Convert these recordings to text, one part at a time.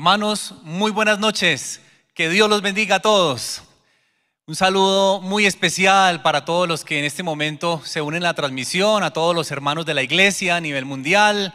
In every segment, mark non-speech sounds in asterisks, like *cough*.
Hermanos, muy buenas noches. Que Dios los bendiga a todos. Un saludo muy especial para todos los que en este momento se unen a la transmisión, a todos los hermanos de la iglesia a nivel mundial,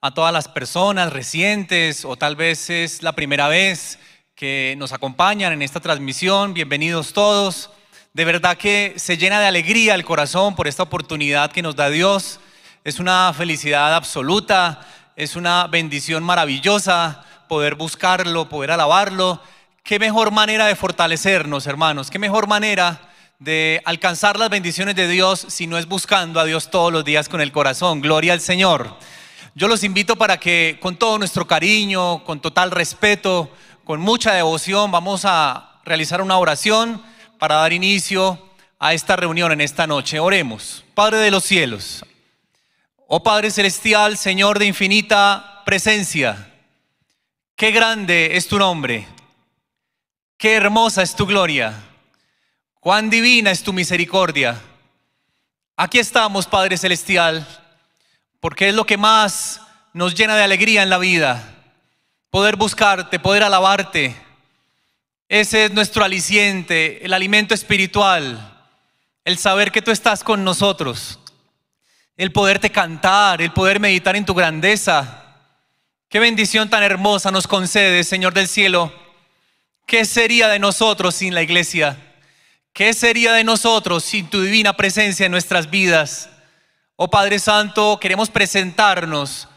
a todas las personas recientes o tal vez es la primera vez que nos acompañan en esta transmisión. Bienvenidos todos. De verdad que se llena de alegría el corazón por esta oportunidad que nos da Dios. Es una felicidad absoluta, es una bendición maravillosa poder buscarlo, poder alabarlo. Qué mejor manera de fortalecernos, hermanos. Qué mejor manera de alcanzar las bendiciones de Dios si no es buscando a Dios todos los días con el corazón. Gloria al Señor. Yo los invito para que con todo nuestro cariño, con total respeto, con mucha devoción, vamos a realizar una oración para dar inicio a esta reunión en esta noche. Oremos. Padre de los cielos, oh Padre Celestial, Señor de infinita presencia. Qué grande es tu nombre. Qué hermosa es tu gloria. Cuán divina es tu misericordia. Aquí estamos, Padre Celestial, porque es lo que más nos llena de alegría en la vida. Poder buscarte, poder alabarte. Ese es nuestro aliciente, el alimento espiritual, el saber que tú estás con nosotros, el poderte cantar, el poder meditar en tu grandeza Qué bendición tan hermosa nos concede, Señor del cielo. ¿Qué sería de nosotros sin la iglesia? ¿Qué sería de nosotros sin tu divina presencia en nuestras vidas? Oh Padre Santo, queremos presentarnos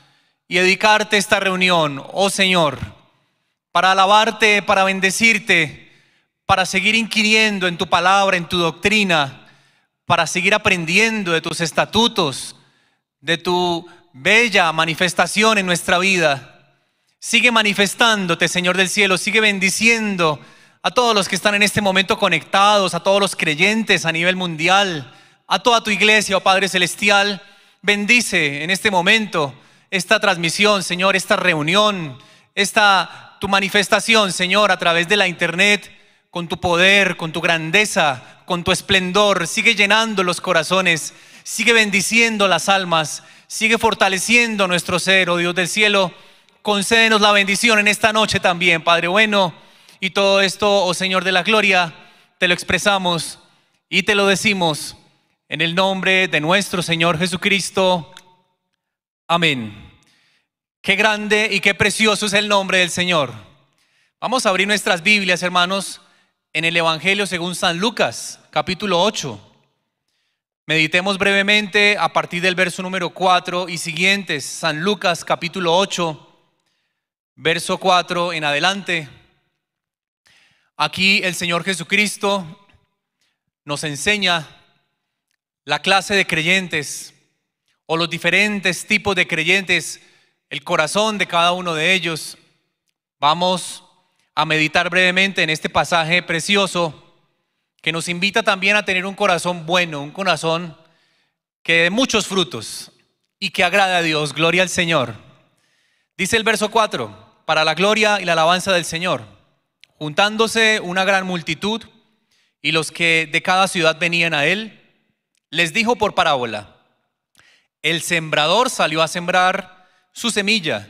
y dedicarte esta reunión, oh Señor, para alabarte, para bendecirte, para seguir inquiriendo en tu palabra, en tu doctrina, para seguir aprendiendo de tus estatutos, de tu bella manifestación en nuestra vida. Sigue manifestándote, Señor del cielo, sigue bendiciendo a todos los que están en este momento conectados, a todos los creyentes a nivel mundial, a toda tu iglesia, oh Padre Celestial. Bendice en este momento esta transmisión, Señor, esta reunión, esta tu manifestación, Señor, a través de la internet, con tu poder, con tu grandeza, con tu esplendor. Sigue llenando los corazones, sigue bendiciendo las almas Sigue fortaleciendo nuestro ser, oh Dios del cielo. Concédenos la bendición en esta noche también, Padre bueno. Y todo esto, oh Señor de la gloria, te lo expresamos y te lo decimos en el nombre de nuestro Señor Jesucristo. Amén. Qué grande y qué precioso es el nombre del Señor. Vamos a abrir nuestras Biblias, hermanos, en el Evangelio según San Lucas, capítulo 8. Meditemos brevemente a partir del verso número 4 y siguientes, San Lucas capítulo 8, verso 4 en adelante. Aquí el Señor Jesucristo nos enseña la clase de creyentes o los diferentes tipos de creyentes, el corazón de cada uno de ellos. Vamos a meditar brevemente en este pasaje precioso que nos invita también a tener un corazón bueno, un corazón que dé muchos frutos y que agrade a Dios. Gloria al Señor. Dice el verso 4, para la gloria y la alabanza del Señor, juntándose una gran multitud y los que de cada ciudad venían a él, les dijo por parábola, el sembrador salió a sembrar su semilla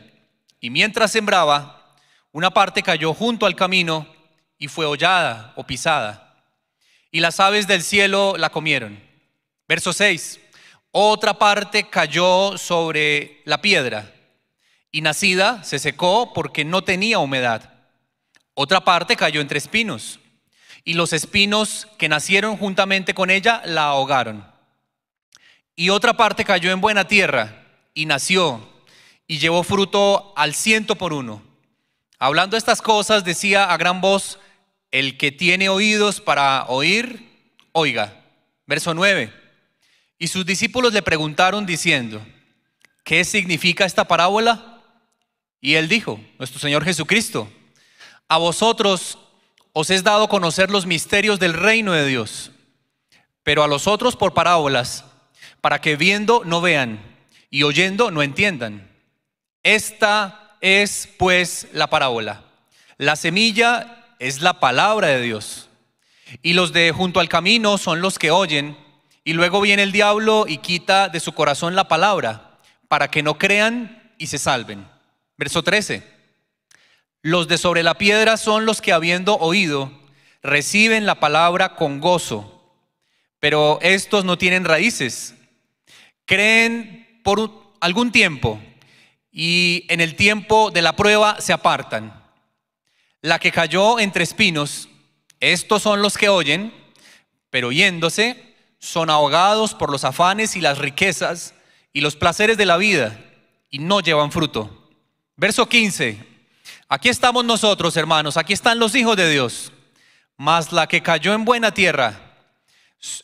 y mientras sembraba, una parte cayó junto al camino y fue hollada o pisada y las aves del cielo la comieron. Verso 6. Otra parte cayó sobre la piedra y nacida se secó porque no tenía humedad. Otra parte cayó entre espinos y los espinos que nacieron juntamente con ella la ahogaron. Y otra parte cayó en buena tierra y nació y llevó fruto al ciento por uno. Hablando estas cosas decía a gran voz, el que tiene oídos para oír, oiga. Verso 9. Y sus discípulos le preguntaron diciendo, ¿qué significa esta parábola? Y él dijo, nuestro Señor Jesucristo, a vosotros os es dado conocer los misterios del reino de Dios, pero a los otros por parábolas, para que viendo no vean y oyendo no entiendan. Esta es pues la parábola. La semilla es la palabra de Dios. Y los de junto al camino son los que oyen. Y luego viene el diablo y quita de su corazón la palabra para que no crean y se salven. Verso 13. Los de sobre la piedra son los que habiendo oído, reciben la palabra con gozo. Pero estos no tienen raíces. Creen por algún tiempo y en el tiempo de la prueba se apartan la que cayó entre espinos, estos son los que oyen, pero yéndose son ahogados por los afanes y las riquezas y los placeres de la vida y no llevan fruto. Verso 15. Aquí estamos nosotros, hermanos, aquí están los hijos de Dios. Mas la que cayó en buena tierra,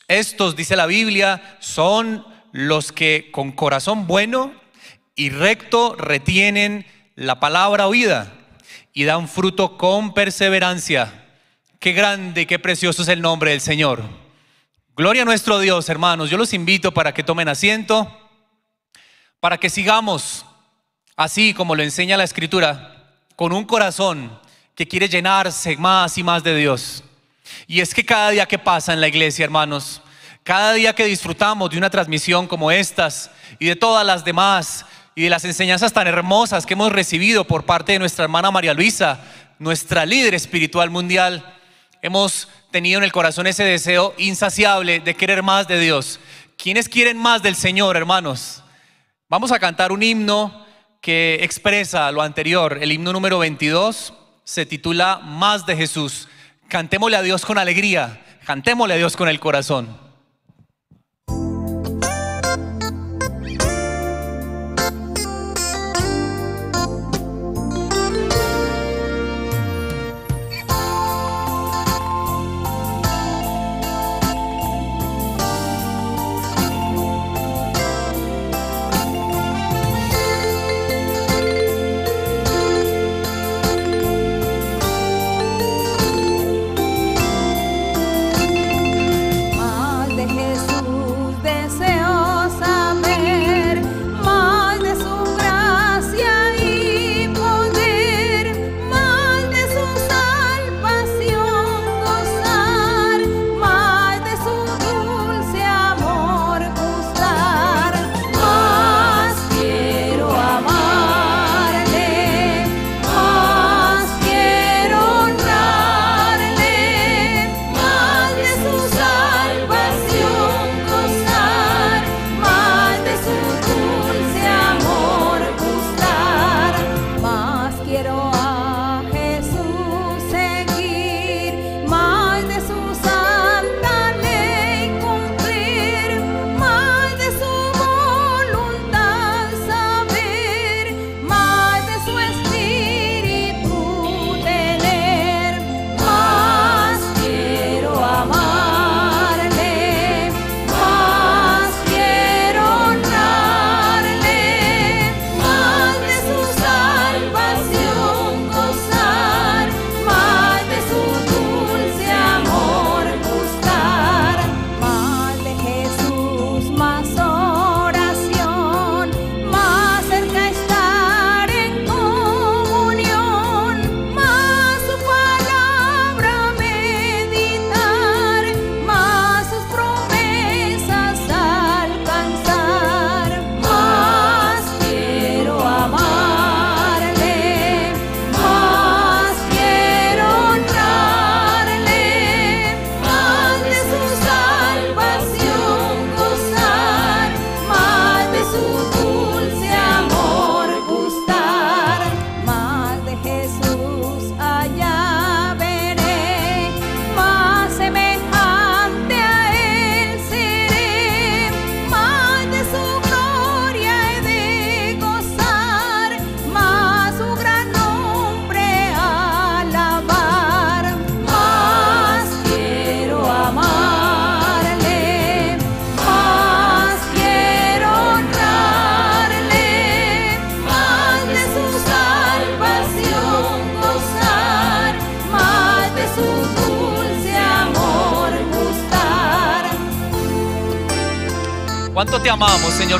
estos, dice la Biblia, son los que con corazón bueno y recto retienen la palabra oída y dan fruto con perseverancia. Qué grande, qué precioso es el nombre del Señor. Gloria a nuestro Dios, hermanos. Yo los invito para que tomen asiento, para que sigamos así como lo enseña la Escritura, con un corazón que quiere llenarse más y más de Dios. Y es que cada día que pasa en la iglesia, hermanos, cada día que disfrutamos de una transmisión como estas y de todas las demás, y de las enseñanzas tan hermosas que hemos recibido por parte de nuestra hermana María Luisa, nuestra líder espiritual mundial, hemos tenido en el corazón ese deseo insaciable de querer más de Dios. ¿Quiénes quieren más del Señor, hermanos? Vamos a cantar un himno que expresa lo anterior. El himno número 22 se titula Más de Jesús. Cantémosle a Dios con alegría, cantémosle a Dios con el corazón.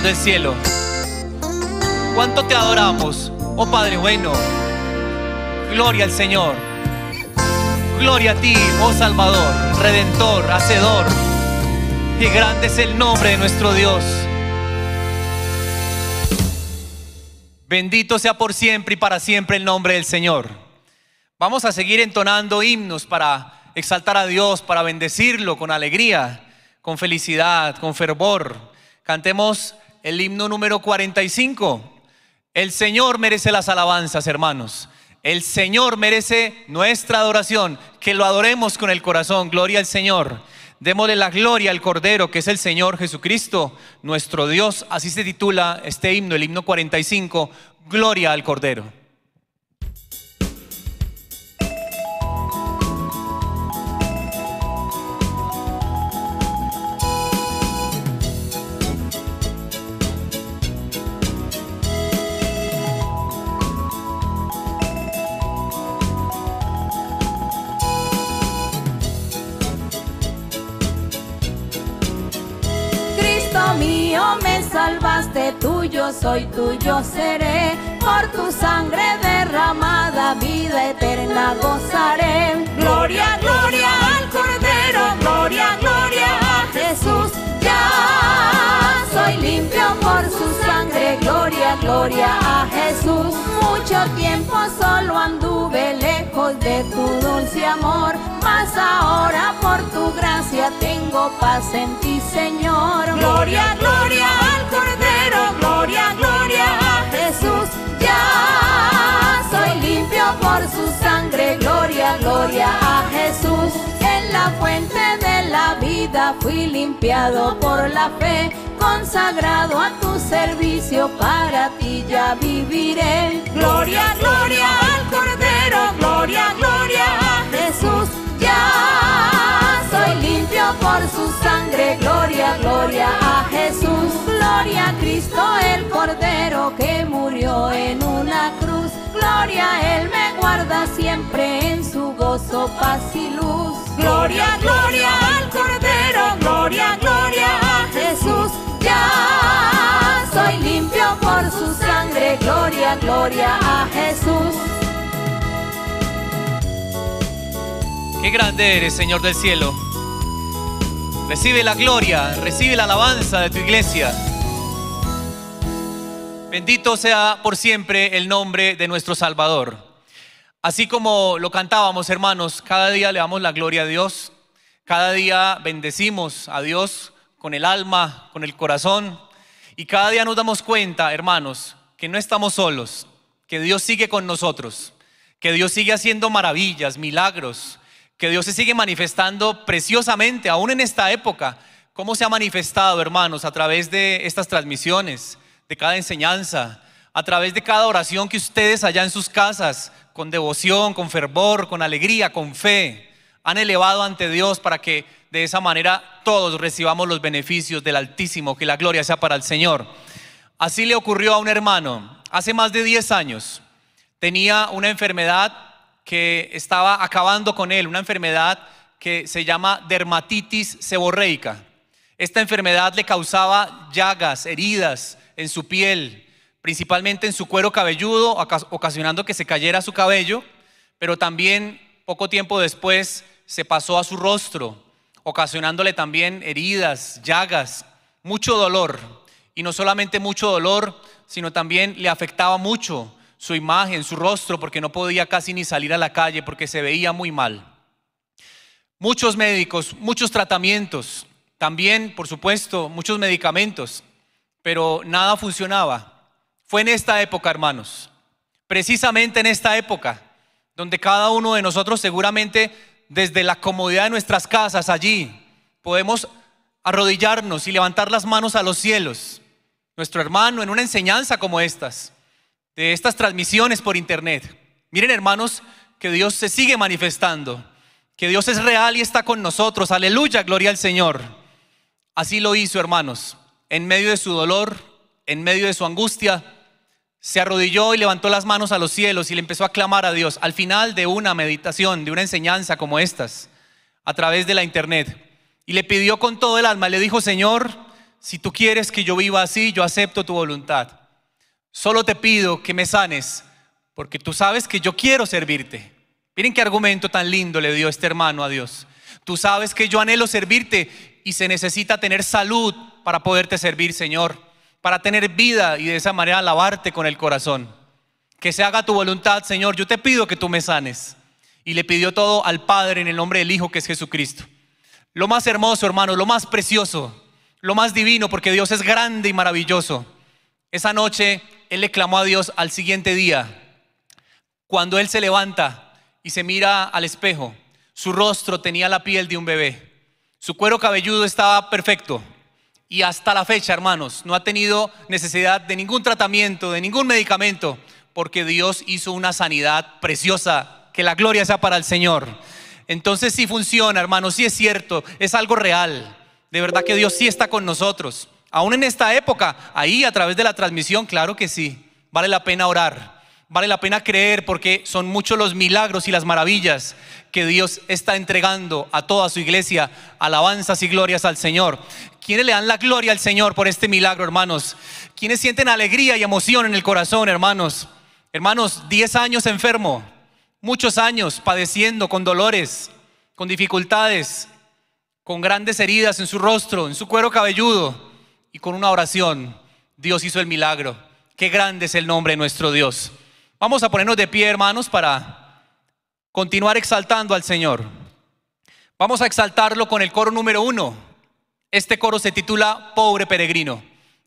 del cielo. ¿Cuánto te adoramos, oh Padre bueno? Gloria al Señor. Gloria a ti, oh Salvador, Redentor, Hacedor. Y grande es el nombre de nuestro Dios. Bendito sea por siempre y para siempre el nombre del Señor. Vamos a seguir entonando himnos para exaltar a Dios, para bendecirlo con alegría, con felicidad, con fervor. Cantemos el himno número 45. El Señor merece las alabanzas, hermanos. El Señor merece nuestra adoración, que lo adoremos con el corazón. Gloria al Señor. Démosle la gloria al Cordero, que es el Señor Jesucristo, nuestro Dios. Así se titula este himno, el himno 45, Gloria al Cordero. salvaste, tuyo soy, tuyo seré. Por tu sangre derramada, vida eterna gozaré. Gloria, gloria gloria a Jesús. Mucho tiempo solo anduve lejos de tu dulce amor, mas ahora por tu gracia tengo paz en ti, Señor. Gloria, gloria al Cordero, gloria, gloria a Jesús. Ya soy limpio por su sangre, gloria, gloria a Jesús fuente de la vida fui limpiado por la fe, consagrado a tu servicio, para ti ya viviré. Gloria, gloria al Cordero, gloria, gloria a Jesús, ya soy limpio por su sangre, gloria, gloria a Jesús, gloria a Cristo el Cordero que murió en una cruz, gloria Él me guarda siempre en su gozo, paz y luz. Gloria, gloria al Cordero, gloria, gloria a Jesús. Ya soy limpio por su sangre, gloria, gloria a Jesús. Qué grande eres, Señor del cielo. Recibe la gloria, recibe la alabanza de tu iglesia. Bendito sea por siempre el nombre de nuestro Salvador. Así como lo cantábamos, hermanos, cada día le damos la gloria a Dios, cada día bendecimos a Dios con el alma, con el corazón, y cada día nos damos cuenta, hermanos, que no estamos solos, que Dios sigue con nosotros, que Dios sigue haciendo maravillas, milagros, que Dios se sigue manifestando preciosamente, aún en esta época, cómo se ha manifestado, hermanos, a través de estas transmisiones, de cada enseñanza, a través de cada oración que ustedes allá en sus casas con devoción, con fervor, con alegría, con fe, han elevado ante Dios para que de esa manera todos recibamos los beneficios del Altísimo, que la gloria sea para el Señor. Así le ocurrió a un hermano, hace más de 10 años, tenía una enfermedad que estaba acabando con él, una enfermedad que se llama dermatitis seborreica. Esta enfermedad le causaba llagas, heridas en su piel, principalmente en su cuero cabelludo, ocasionando que se cayera su cabello, pero también poco tiempo después se pasó a su rostro, ocasionándole también heridas, llagas, mucho dolor. Y no solamente mucho dolor, sino también le afectaba mucho su imagen, su rostro, porque no podía casi ni salir a la calle porque se veía muy mal. Muchos médicos, muchos tratamientos, también, por supuesto, muchos medicamentos, pero nada funcionaba. Fue en esta época, hermanos, precisamente en esta época, donde cada uno de nosotros seguramente desde la comodidad de nuestras casas allí podemos arrodillarnos y levantar las manos a los cielos. Nuestro hermano en una enseñanza como estas, de estas transmisiones por internet. Miren, hermanos, que Dios se sigue manifestando, que Dios es real y está con nosotros. Aleluya, gloria al Señor. Así lo hizo, hermanos, en medio de su dolor, en medio de su angustia, se arrodilló y levantó las manos a los cielos y le empezó a clamar a Dios. Al final de una meditación, de una enseñanza como estas, a través de la internet, y le pidió con todo el alma, le dijo, Señor, si tú quieres que yo viva así, yo acepto tu voluntad. Solo te pido que me sanes, porque tú sabes que yo quiero servirte. Miren qué argumento tan lindo le dio este hermano a Dios. Tú sabes que yo anhelo servirte y se necesita tener salud para poderte servir, Señor para tener vida y de esa manera alabarte con el corazón. Que se haga tu voluntad, Señor. Yo te pido que tú me sanes. Y le pidió todo al Padre en el nombre del Hijo que es Jesucristo. Lo más hermoso, hermano, lo más precioso, lo más divino, porque Dios es grande y maravilloso. Esa noche Él le clamó a Dios al siguiente día. Cuando Él se levanta y se mira al espejo, su rostro tenía la piel de un bebé. Su cuero cabelludo estaba perfecto y hasta la fecha, hermanos, no ha tenido necesidad de ningún tratamiento, de ningún medicamento, porque Dios hizo una sanidad preciosa. Que la gloria sea para el Señor. Entonces sí funciona, hermanos, sí es cierto, es algo real. De verdad que Dios sí está con nosotros. Aún en esta época, ahí a través de la transmisión, claro que sí. Vale la pena orar, vale la pena creer porque son muchos los milagros y las maravillas que Dios está entregando a toda su iglesia. Alabanzas y glorias al Señor. Quienes le dan la gloria al Señor por este milagro, hermanos? Quienes sienten alegría y emoción en el corazón, hermanos? Hermanos, 10 años enfermo, muchos años padeciendo con dolores, con dificultades, con grandes heridas en su rostro, en su cuero cabelludo y con una oración. Dios hizo el milagro. Qué grande es el nombre de nuestro Dios. Vamos a ponernos de pie, hermanos, para continuar exaltando al Señor. Vamos a exaltarlo con el coro número uno. Este coro se titula Pobre Peregrino.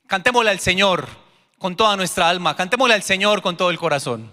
Cantémosle al Señor con toda nuestra alma, cantémosle al Señor con todo el corazón.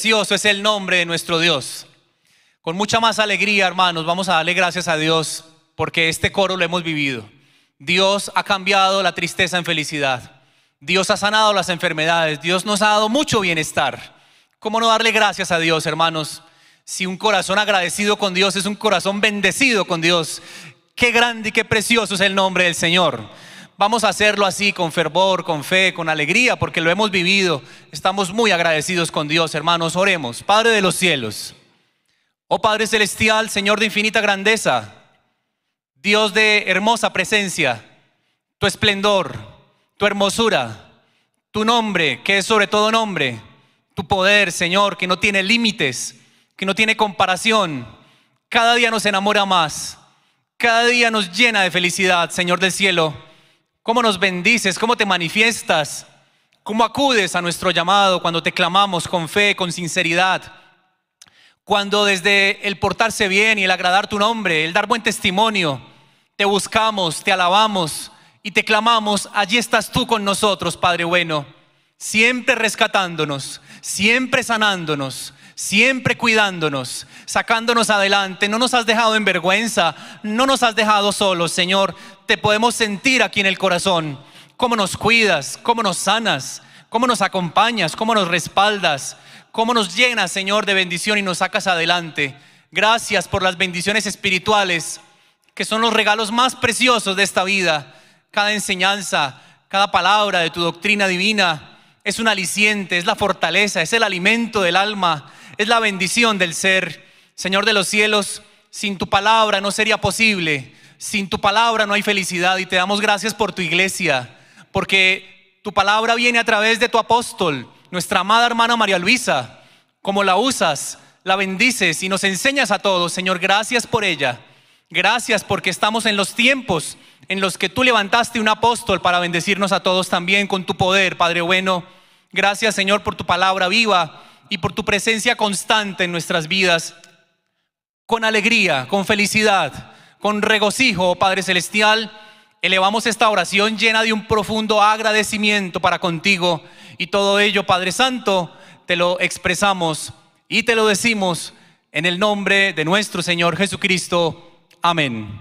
precioso es el nombre de nuestro Dios. Con mucha más alegría, hermanos, vamos a darle gracias a Dios porque este coro lo hemos vivido. Dios ha cambiado la tristeza en felicidad. Dios ha sanado las enfermedades. Dios nos ha dado mucho bienestar. ¿Cómo no darle gracias a Dios, hermanos? Si un corazón agradecido con Dios es un corazón bendecido con Dios. Qué grande y qué precioso es el nombre del Señor. Vamos a hacerlo así, con fervor, con fe, con alegría, porque lo hemos vivido. Estamos muy agradecidos con Dios, hermanos. Oremos, Padre de los cielos. Oh Padre Celestial, Señor de infinita grandeza, Dios de hermosa presencia, tu esplendor, tu hermosura, tu nombre, que es sobre todo nombre, tu poder, Señor, que no tiene límites, que no tiene comparación. Cada día nos enamora más, cada día nos llena de felicidad, Señor del cielo cómo nos bendices, cómo te manifiestas, cómo acudes a nuestro llamado cuando te clamamos con fe, con sinceridad, cuando desde el portarse bien y el agradar tu nombre, el dar buen testimonio, te buscamos, te alabamos y te clamamos, allí estás tú con nosotros, Padre bueno, siempre rescatándonos, siempre sanándonos, siempre cuidándonos, sacándonos adelante. No nos has dejado en vergüenza, no nos has dejado solos, Señor. Te podemos sentir aquí en el corazón. Cómo nos cuidas, cómo nos sanas, cómo nos acompañas, cómo nos respaldas, cómo nos llenas, Señor, de bendición y nos sacas adelante. Gracias por las bendiciones espirituales, que son los regalos más preciosos de esta vida. Cada enseñanza, cada palabra de tu doctrina divina es un aliciente, es la fortaleza, es el alimento del alma, es la bendición del ser Señor de los cielos. Sin tu palabra no sería posible. Sin tu palabra no hay felicidad. Y te damos gracias por tu iglesia, porque tu palabra viene a través de tu apóstol, nuestra amada hermana María Luisa. Como la usas, la bendices y nos enseñas a todos. Señor, gracias por ella. Gracias porque estamos en los tiempos en los que tú levantaste un apóstol para bendecirnos a todos también con tu poder, Padre bueno. Gracias Señor por tu palabra viva y por tu presencia constante en nuestras vidas, con alegría, con felicidad, con regocijo, oh Padre Celestial. Elevamos esta oración llena de un profundo agradecimiento para contigo y todo ello, Padre Santo, te lo expresamos y te lo decimos en el nombre de nuestro Señor Jesucristo. Amén.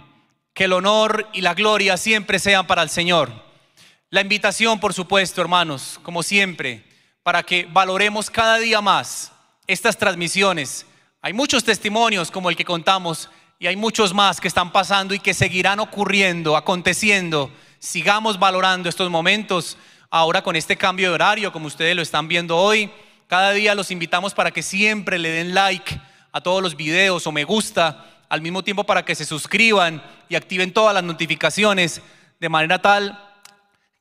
Que el honor y la gloria siempre sean para el Señor. La invitación, por supuesto, hermanos, como siempre para que valoremos cada día más estas transmisiones. Hay muchos testimonios como el que contamos y hay muchos más que están pasando y que seguirán ocurriendo, aconteciendo. Sigamos valorando estos momentos ahora con este cambio de horario, como ustedes lo están viendo hoy. Cada día los invitamos para que siempre le den like a todos los videos o me gusta, al mismo tiempo para que se suscriban y activen todas las notificaciones, de manera tal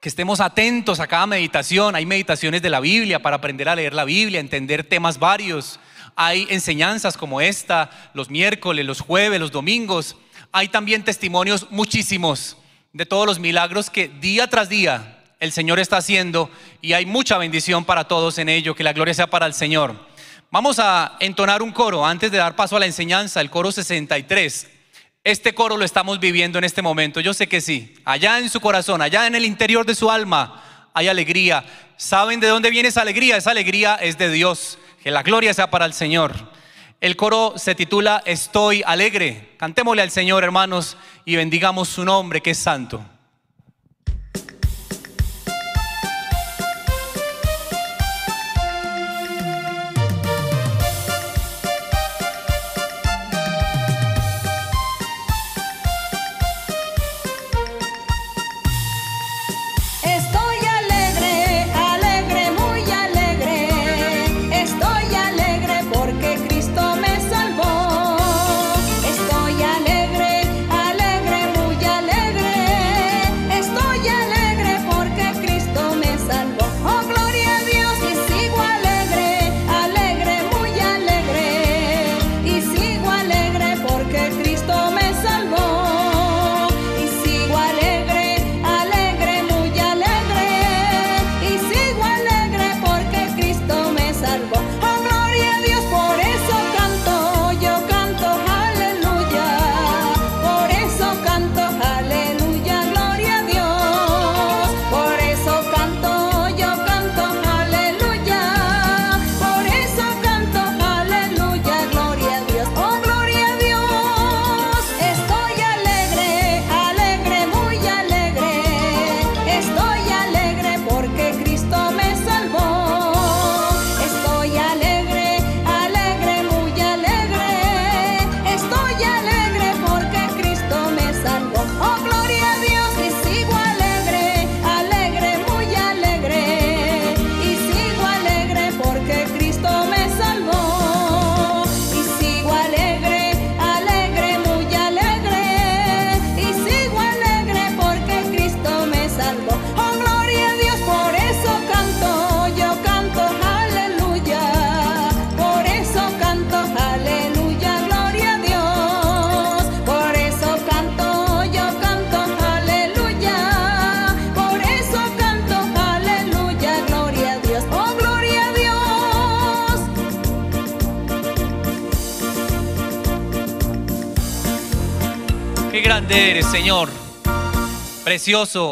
que estemos atentos a cada meditación. Hay meditaciones de la Biblia para aprender a leer la Biblia, entender temas varios. Hay enseñanzas como esta, los miércoles, los jueves, los domingos. Hay también testimonios muchísimos de todos los milagros que día tras día el Señor está haciendo y hay mucha bendición para todos en ello. Que la gloria sea para el Señor. Vamos a entonar un coro antes de dar paso a la enseñanza, el coro 63 este coro lo estamos viviendo en este momento. Yo sé que sí. Allá en su corazón, allá en el interior de su alma, hay alegría. ¿Saben de dónde viene esa alegría? Esa alegría es de Dios. Que la gloria sea para el Señor. El coro se titula Estoy alegre. Cantémosle al Señor, hermanos, y bendigamos su nombre que es santo.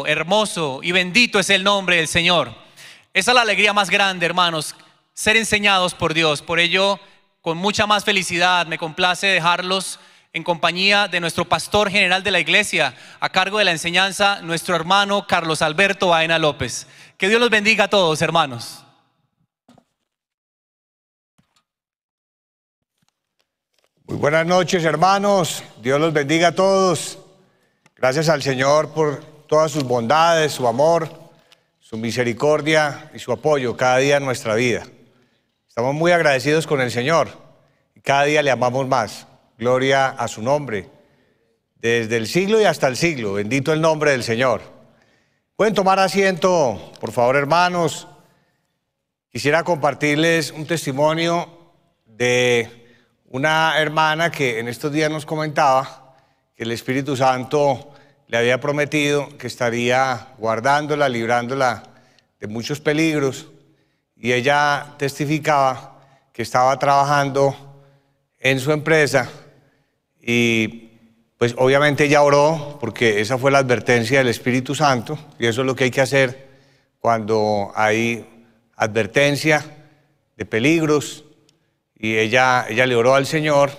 hermoso y bendito es el nombre del Señor. Esa es la alegría más grande, hermanos, ser enseñados por Dios. Por ello, con mucha más felicidad me complace dejarlos en compañía de nuestro pastor general de la iglesia, a cargo de la enseñanza, nuestro hermano Carlos Alberto Baena López. Que Dios los bendiga a todos, hermanos. Muy buenas noches, hermanos. Dios los bendiga a todos. Gracias al Señor por todas sus bondades, su amor, su misericordia y su apoyo cada día en nuestra vida. Estamos muy agradecidos con el Señor y cada día le amamos más. Gloria a su nombre. Desde el siglo y hasta el siglo, bendito el nombre del Señor. Pueden tomar asiento, por favor, hermanos. Quisiera compartirles un testimonio de una hermana que en estos días nos comentaba que el Espíritu Santo le había prometido que estaría guardándola, librándola de muchos peligros, y ella testificaba que estaba trabajando en su empresa y pues obviamente ella oró porque esa fue la advertencia del Espíritu Santo y eso es lo que hay que hacer cuando hay advertencia de peligros y ella, ella le oró al Señor.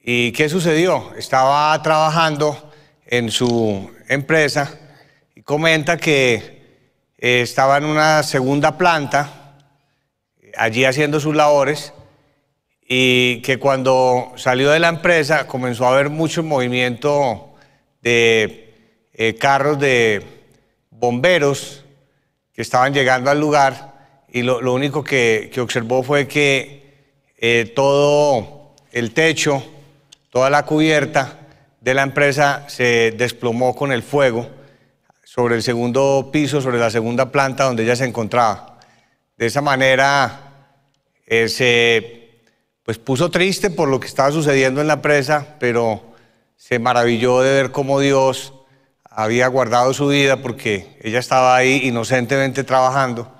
¿Y qué sucedió? Estaba trabajando en su empresa y comenta que eh, estaba en una segunda planta, allí haciendo sus labores, y que cuando salió de la empresa comenzó a haber mucho movimiento de eh, carros de bomberos que estaban llegando al lugar y lo, único que, observó fue que eh, todo el techo, toda la cubierta, de la empresa se desplomó con el fuego sobre el segundo piso, sobre la segunda planta donde ella se encontraba. De esa manera ese eh, se pues, puso triste por lo que estaba sucediendo en la empresa, pero se maravilló de ver cómo Dios había guardado su vida porque ella estaba ahí inocentemente trabajando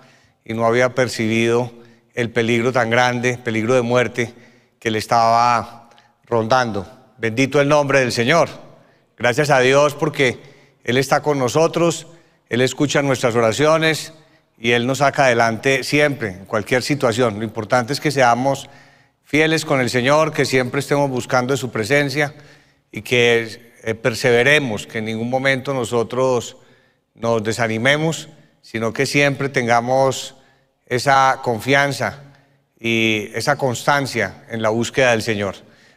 y no había percibido el peligro tan grande, peligro de muerte que le estaba rondando. Bendito el nombre del Señor. Gracias a Dios porque Él está con nosotros, Él escucha nuestras oraciones y Él nos saca adelante siempre, en cualquier situación. Lo importante es que seamos fieles con el Señor, que siempre estemos buscando su presencia y que eh, perseveremos, que en ningún momento nosotros nos desanimemos, sino que siempre tengamos esa confianza y esa constancia en la búsqueda del Señor.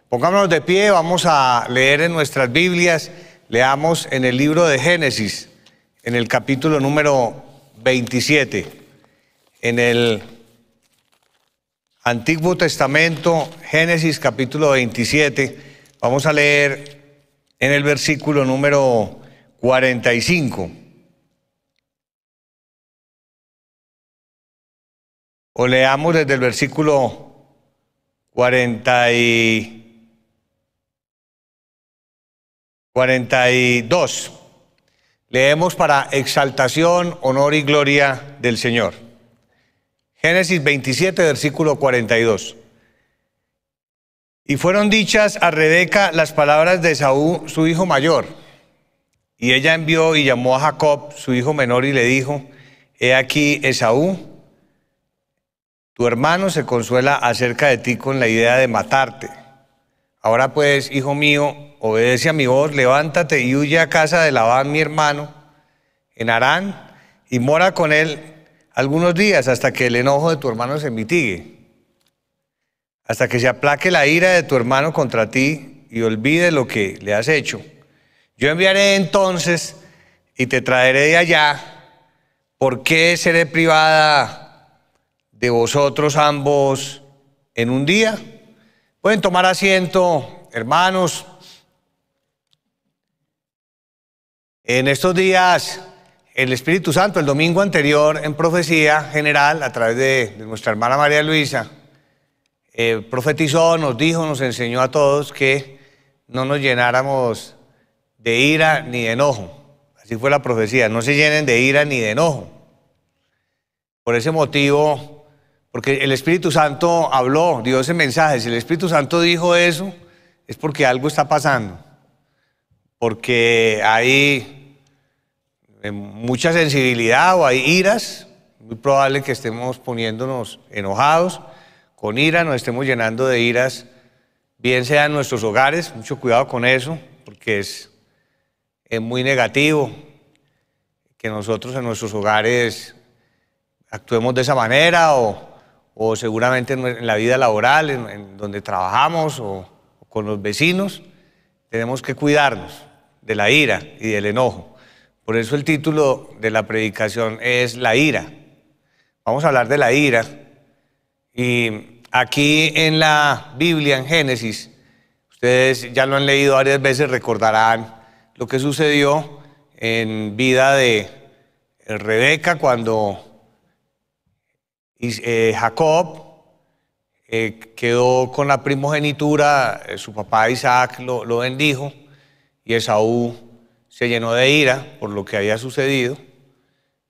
Pongámonos de pie, vamos a leer en nuestras Biblias, leamos en el libro de Génesis, en el capítulo número 27. En el Antiguo Testamento, Génesis capítulo 27, vamos a leer en el versículo número 45. O leamos desde el versículo 45. 42. Leemos para exaltación, honor y gloria del Señor. Génesis 27, versículo 42. Y fueron dichas a Rebeca las palabras de Saúl, su hijo mayor. Y ella envió y llamó a Jacob, su hijo menor, y le dijo, He aquí Esaú, tu hermano se consuela acerca de ti con la idea de matarte. Ahora pues, hijo mío, obedece a mi voz, levántate y huye a casa de Labán, mi hermano, en Arán, y mora con él algunos días hasta que el enojo de tu hermano se mitigue, hasta que se aplaque la ira de tu hermano contra ti y olvide lo que le has hecho. Yo enviaré entonces y te traeré de allá. porque seré privada de vosotros ambos en un día? Pueden tomar asiento, hermanos. En estos días, el Espíritu Santo, el domingo anterior, en profecía general, a través de, nuestra hermana María Luisa, eh, profetizó, nos dijo, nos enseñó a todos que no nos llenáramos de ira ni de enojo. Así fue la profecía, no se llenen de ira ni de enojo. Por ese motivo, porque el Espíritu Santo habló, dio ese mensaje, si el Espíritu Santo dijo eso, es porque algo está pasando, porque ahí mucha sensibilidad o hay iras, muy probable que estemos poniéndonos enojados con ira, nos estemos llenando de iras, bien sea en nuestros hogares, mucho cuidado con eso, porque es, muy negativo que nosotros en nuestros hogares actuemos de esa manera o, seguramente en la vida laboral, en, donde trabajamos o con los vecinos, tenemos que cuidarnos de la ira y del enojo. Por eso el título de la predicación es La ira. Vamos a hablar de la ira. Y aquí en la Biblia, en Génesis, ustedes ya lo han leído varias veces, recordarán lo que sucedió en vida de Rebeca cuando eh, Jacob eh, quedó con la primogenitura, eh, su papá Isaac lo, bendijo y Esaú se llenó de ira por lo que había sucedido,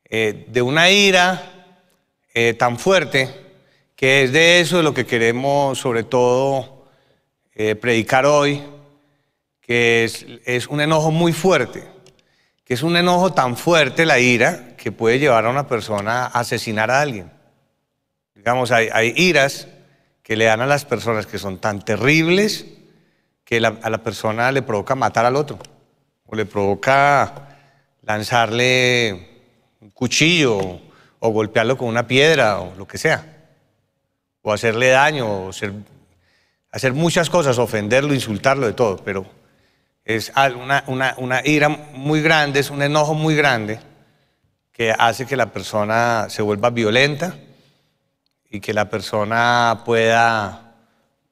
eh, de una ira eh, tan fuerte que es de eso lo que queremos sobre todo eh, predicar hoy, que es, un enojo muy fuerte, que es un enojo tan fuerte la ira que puede llevar a una persona a asesinar a alguien. Digamos, hay, iras que le dan a las personas que son tan terribles que a la persona le provoca matar al otro o le provoca lanzarle un cuchillo o golpearlo con una piedra o lo que sea, o hacerle daño, o hacer muchas cosas, ofenderlo, insultarlo, de todo, pero es una, ira muy grande, es un enojo muy grande que hace que la persona se vuelva violenta y que la persona pueda,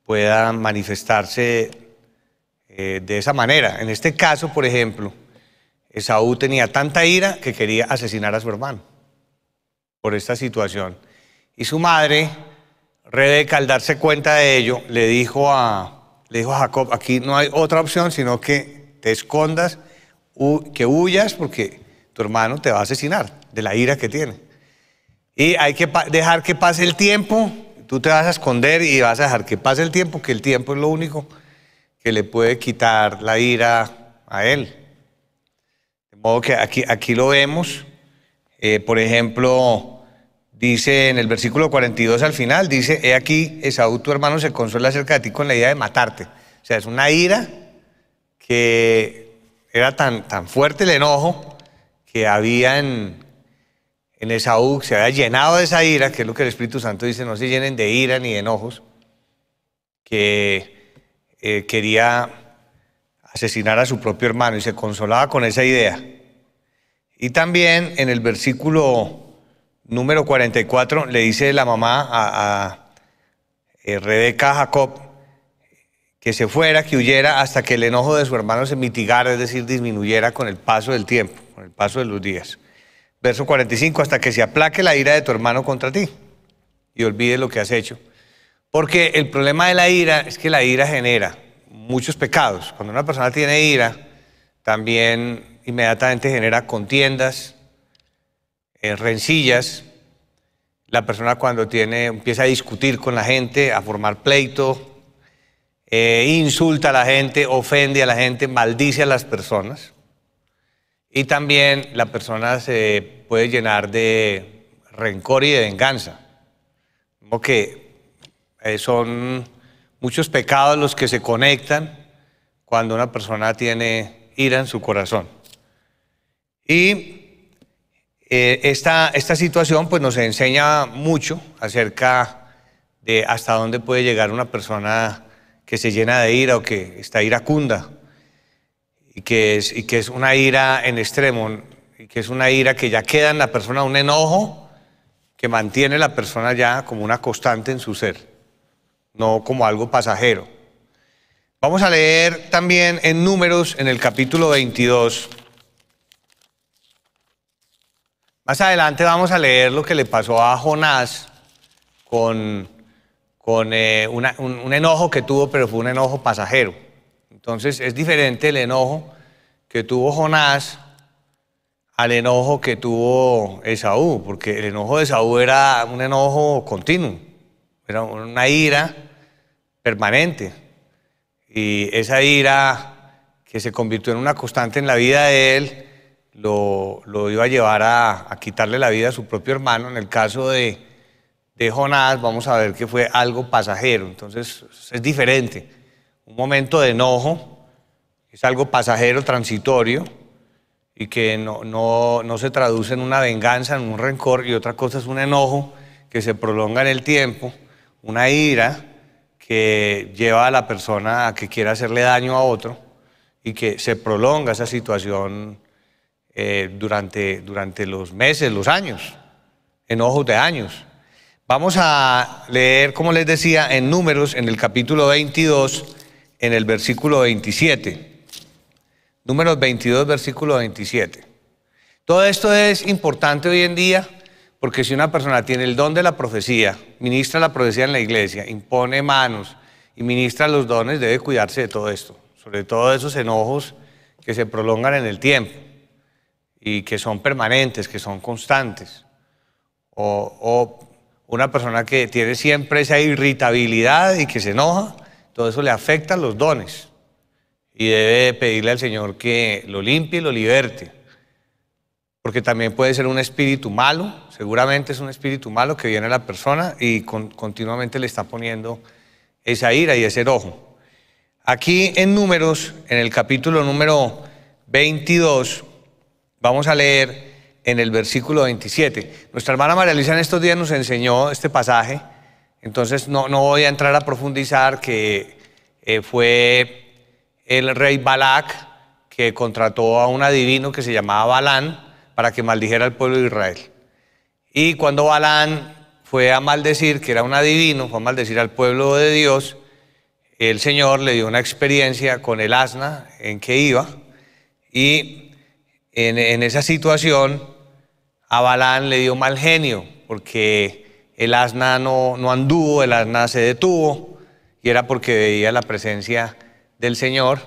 pueda manifestarse eh, de esa manera. En este caso, por ejemplo, Esaú tenía tanta ira que quería asesinar a su hermano por esta situación. Y su madre, Rebeca, al darse cuenta de ello, le dijo a, le dijo a Jacob, aquí no hay otra opción sino que te escondas, que huyas porque tu hermano te va a asesinar de la ira que tiene. Y hay que dejar que pase el tiempo, tú te vas a esconder y vas a dejar que pase el tiempo, que el tiempo es lo único que le puede quitar la ira a él. De modo que aquí, aquí lo vemos, eh, por ejemplo, dice en el versículo 42 al final, dice, he aquí, Esaú, tu hermano, se consuela acerca de ti con la idea de matarte. O sea, es una ira que era tan, tan fuerte el enojo que había en, en Esaú, se había llenado de esa ira, que es lo que el Espíritu Santo dice, no se llenen de ira ni de enojos, que eh, quería asesinar a su propio hermano y se consolaba con esa idea. Y también en el versículo número 44 le dice la mamá a, a, a eh, Rebeca Jacob que se fuera, que huyera hasta que el enojo de su hermano se mitigara, es decir, disminuyera con el paso del tiempo, con el paso de los días. Verso 45, hasta que se aplaque la ira de tu hermano contra ti y olvide lo que has hecho porque el problema de la ira es que la ira genera muchos pecados. Cuando una persona tiene ira, también inmediatamente genera contiendas, eh, rencillas. La persona cuando tiene, empieza a discutir con la gente, a formar pleito, eh, insulta a la gente, ofende a la gente, maldice a las personas. Y también la persona se puede llenar de rencor y de venganza. Como que eh, son muchos pecados los que se conectan cuando una persona tiene ira en su corazón. Y eh, esta, situación pues, nos enseña mucho acerca de hasta dónde puede llegar una persona que se llena de ira o que está iracunda y que es, y que es una ira en extremo, y que es una ira que ya queda en la persona, un enojo que mantiene la persona ya como una constante en su ser no como algo pasajero. Vamos a leer también en números, en el capítulo 22. Más adelante vamos a leer lo que le pasó a Jonás con, con eh, un, un enojo que tuvo, pero fue un enojo pasajero. Entonces es diferente el enojo que tuvo Jonás al enojo que tuvo Esaú, porque el enojo de Esaú era un enojo continuo, era una ira permanente. Y esa ira que se convirtió en una constante en la vida de él, lo, iba a llevar a, quitarle la vida a su propio hermano. En el caso de, de Jonás, vamos a ver que fue algo pasajero. Entonces es diferente. Un momento de enojo es algo pasajero, transitorio, y que no, no, no se traduce en una venganza, en un rencor, y otra cosa es un enojo que se prolonga en el tiempo, una ira que lleva a la persona a que quiera hacerle daño a otro y que se prolonga esa situación eh, durante, durante los meses, los años, en ojos de años. Vamos a leer, como les decía, en números, en el capítulo 22, en el versículo 27. Números 22, versículo 27. Todo esto es importante hoy en día porque si una persona tiene el don de la profecía, ministra la profecía en la iglesia, impone manos y ministra los dones, debe cuidarse de todo esto, sobre todo de esos enojos que se prolongan en el tiempo y que son permanentes, que son constantes. O, una persona que tiene siempre esa irritabilidad y que se enoja, todo eso le afecta a los dones y debe pedirle al Señor que lo limpie y lo liberte porque también puede ser un espíritu malo, seguramente es un espíritu malo que viene a la persona y continuamente le está poniendo esa ira y ese enojo. Aquí en números, en el capítulo número 22, vamos a leer en el versículo 27. Nuestra hermana María Luisa en estos días nos enseñó este pasaje, entonces no, voy a entrar a profundizar que eh, fue el rey Balac que contrató a un adivino que se llamaba Balán, para que maldijera al pueblo de Israel. Y cuando Balán fue a maldecir, que era un adivino, fue a maldecir al pueblo de Dios, el Señor le dio una experiencia con el asna en que iba y en, esa situación a Balán le dio mal genio porque el asna no, no anduvo, el asna se detuvo y era porque veía la presencia del Señor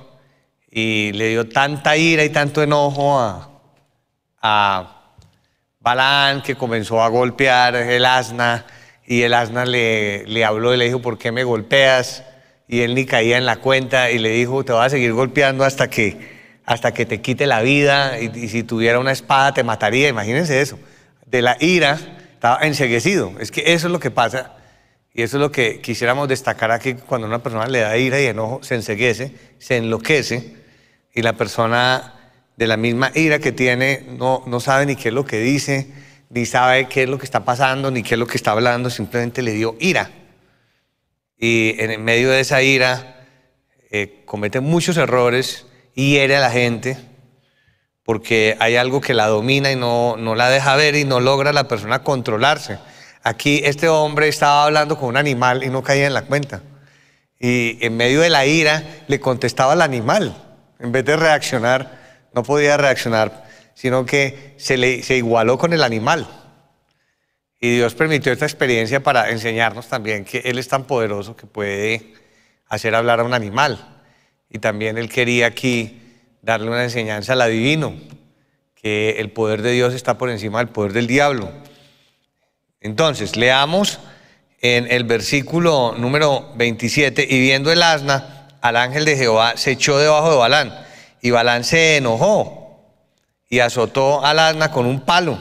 y le dio tanta ira y tanto enojo a, a Balán, que comenzó a golpear el asna, y el asna le, le habló y le dijo, ¿por qué me golpeas? Y él ni caía en la cuenta y le dijo, te voy a seguir golpeando hasta que, hasta que te quite la vida, y, si tuviera una espada te mataría, imagínense eso. De la ira, estaba enseguecido. Es que eso es lo que pasa y eso es lo que quisiéramos destacar aquí, cuando una persona le da ira y enojo, se enseguece, se enloquece y la persona de la misma ira que tiene, no, no sabe ni qué es lo que dice, ni sabe qué es lo que está pasando, ni qué es lo que está hablando, simplemente le dio ira. Y en medio de esa ira eh, comete muchos errores, hiere a la gente, porque hay algo que la domina y no, no la deja ver y no logra la persona controlarse. Aquí este hombre estaba hablando con un animal y no caía en la cuenta. Y en medio de la ira le contestaba al animal, en vez de reaccionar no podía reaccionar, sino que se, le, se igualó con el animal. Y Dios permitió esta experiencia para enseñarnos también que Él es tan poderoso que puede hacer hablar a un animal. Y también Él quería aquí darle una enseñanza al adivino, que el poder de Dios está por encima del poder del diablo. Entonces, leamos en el versículo número 27, y viendo el asna, al ángel de Jehová se echó debajo de Balán y Balán se enojó y azotó al asna con un palo.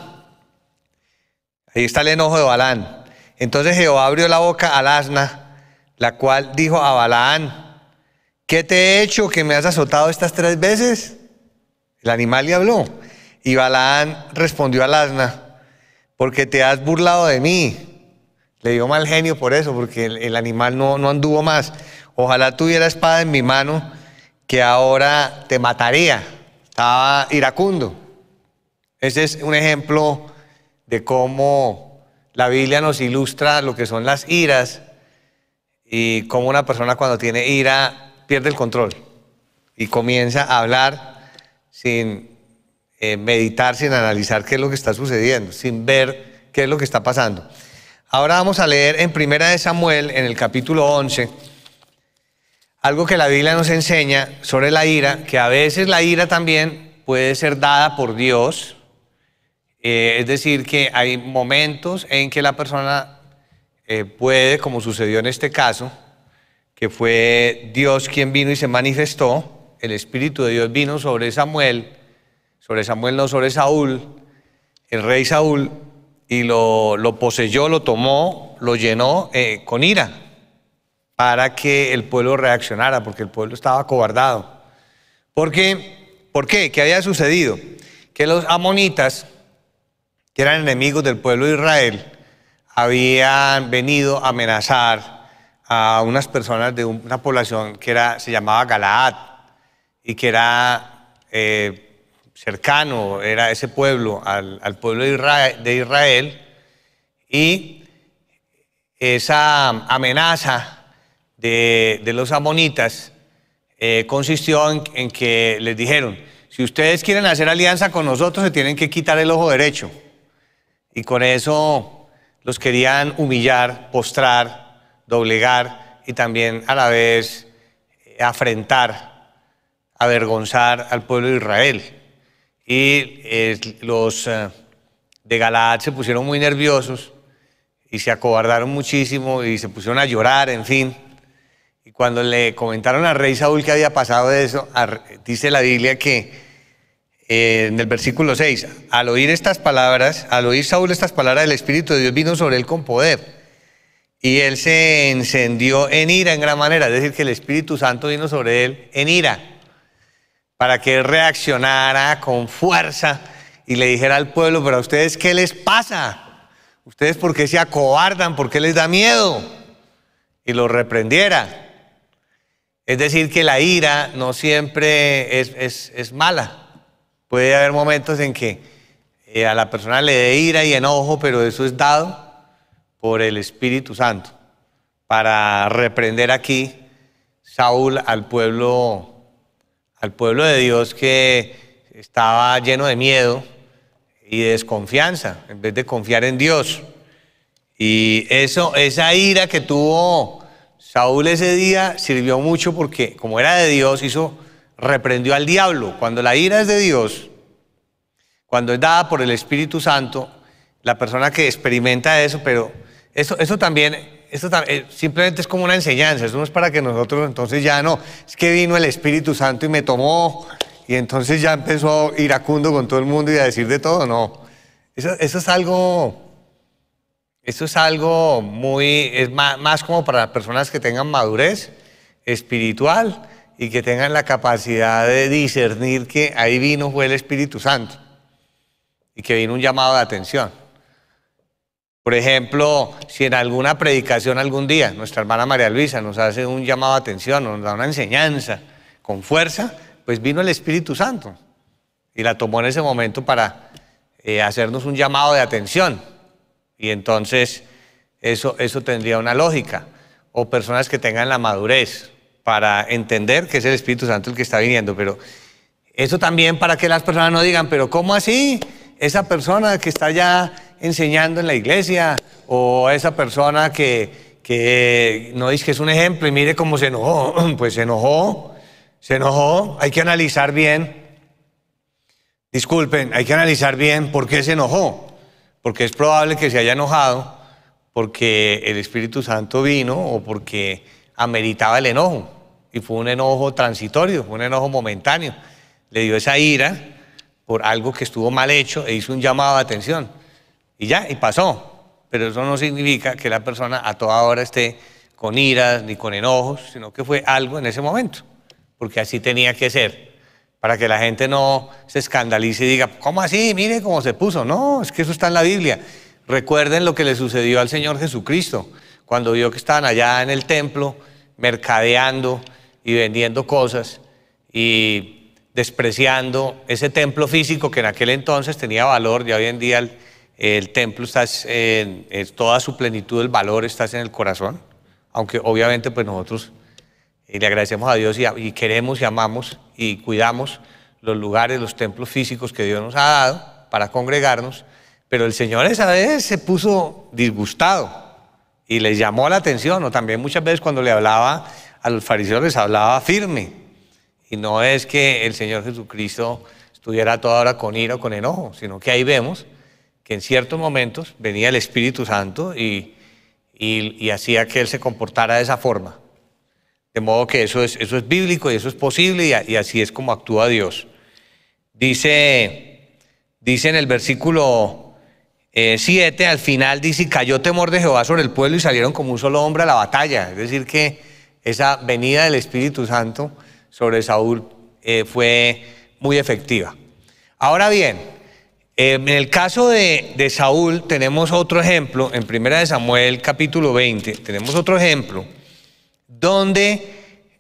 Ahí está el enojo de Balán. Entonces Jehová abrió la boca al asna, la cual dijo a Balaán, ¿qué te he hecho que me has azotado estas tres veces? El animal le habló. Y Balán respondió al asna, porque te has burlado de mí. Le dio mal genio por eso, porque el, animal no, no anduvo más. Ojalá tuviera espada en mi mano que ahora te mataría, estaba iracundo. Ese es un ejemplo de cómo la Biblia nos ilustra lo que son las iras y cómo una persona cuando tiene ira pierde el control y comienza a hablar sin eh, meditar, sin analizar qué es lo que está sucediendo, sin ver qué es lo que está pasando. Ahora vamos a leer en Primera de Samuel, en el capítulo 11, algo que la Biblia nos enseña sobre la ira, que a veces la ira también puede ser dada por Dios. Eh, es decir, que hay momentos en que la persona eh, puede, como sucedió en este caso, que fue Dios quien vino y se manifestó, el Espíritu de Dios vino sobre Samuel, sobre Samuel no, sobre Saúl, el rey Saúl, y lo, poseyó, lo tomó, lo llenó eh, con ira para que el pueblo reaccionara, porque el pueblo estaba acobardado. ¿Por qué? ¿Por qué? había sucedido? Que los amonitas, que eran enemigos del pueblo de Israel, habían venido a amenazar a unas personas de una población que se llamaba Galaad y que era eh, cercano, era ese pueblo, al, pueblo Israel, de Israel y esa amenaza de, los amonitas eh, consistió en, que les dijeron, si ustedes quieren hacer alianza con nosotros, se tienen que quitar el ojo derecho. Y con eso los querían humillar, postrar, doblegar y también a la vez eh, afrentar, avergonzar al pueblo de Israel. Y eh, los de Galaad se pusieron muy nerviosos y se acobardaron muchísimo y se pusieron a llorar, en fin cuando le comentaron al rey Saúl que había pasado de eso, dice la Biblia que eh, en el versículo 6, al oír estas palabras, al oír Saúl estas palabras, el Espíritu de Dios vino sobre él con poder. Y él se encendió en ira en gran manera, es decir, que el Espíritu Santo vino sobre él en ira, para que él reaccionara con fuerza y le dijera al pueblo, pero a ustedes, ¿qué les pasa? ¿Ustedes por qué se acobardan? ¿Por qué les da miedo? Y lo reprendiera. Es decir, que la ira no siempre es, mala. Puede haber momentos en que eh, a la persona le dé ira y enojo, pero eso es dado por el Espíritu Santo para reprender aquí Saúl al pueblo, al pueblo de Dios que estaba lleno de miedo y desconfianza en vez de confiar en Dios. Y eso, esa ira que tuvo Saúl ese día sirvió mucho porque como era de Dios, hizo, reprendió al diablo. Cuando la ira es de Dios, cuando es dada por el Espíritu Santo, la persona que experimenta eso, pero eso también eh, simplemente es como una enseñanza, eso no es para que nosotros entonces ya no, es que vino el Espíritu Santo y me tomó y entonces ya empezó iracundo con todo el mundo y a decir de todo, no. Eso, eso es algo esto es algo muy, es más, más como para personas que tengan madurez espiritual y que tengan la capacidad de discernir que ahí vino fue el Espíritu Santo y que vino un llamado de atención. Por ejemplo, si en alguna predicación algún día nuestra hermana María Luisa nos hace un llamado de atención, o nos da una enseñanza con fuerza, pues vino el Espíritu Santo y la tomó en ese momento para eh, hacernos un llamado de atención. Y entonces eso, eso tendría una lógica. O personas que tengan la madurez para entender que es el Espíritu Santo el que está viniendo. Pero eso también para que las personas no digan, pero ¿cómo así? Esa persona que está ya enseñando en la iglesia o esa persona que, no dice es que es un ejemplo y mire cómo se enojó. *clears throat* Pues se enojó, se enojó, hay que analizar bien. Disculpen, hay que analizar bien por qué se enojó porque es probable que se haya enojado porque el Espíritu Santo vino o porque ameritaba el enojo. Y fue un enojo transitorio, un enojo momentáneo. Le dio esa ira por algo que estuvo mal hecho e hizo un llamado de atención. Y ya, y pasó. Pero eso no significa que la persona a toda hora esté con iras ni con enojos, sino que fue algo en ese momento, porque así tenía que ser para que la gente no se escandalice y diga, ¿cómo así? Mire cómo se puso. No, es que eso está en la Biblia. Recuerden lo que le sucedió al Señor Jesucristo cuando vio que estaban allá en el templo mercadeando y vendiendo cosas y despreciando ese templo físico que en aquel entonces tenía valor, y hoy en día el, templo está en, eh, toda su plenitud, el valor está en el corazón, aunque obviamente pues nosotros y le agradecemos a Dios y, queremos y amamos y cuidamos los lugares, los templos físicos que Dios nos ha dado para congregarnos, pero el Señor esa vez se puso disgustado y les llamó la atención, o también muchas veces cuando le hablaba a los fariseos les hablaba firme. Y no es que el Señor Jesucristo estuviera toda hora con ira o con enojo, sino que ahí vemos que en ciertos momentos venía el Espíritu Santo y hacía que Él se comportara de esa forma. De modo que eso es, eso es bíblico y eso es posible y, así es como actúa Dios. Dice, dice en el versículo 7, eh, al final dice, cayó temor de Jehová sobre el pueblo y salieron como un solo hombre a la batalla. Es decir, que esa venida del Espíritu Santo sobre Saúl eh, fue muy efectiva. Ahora bien, eh, en el caso de, de Saúl tenemos otro ejemplo, en 1 Samuel capítulo 20, tenemos otro ejemplo donde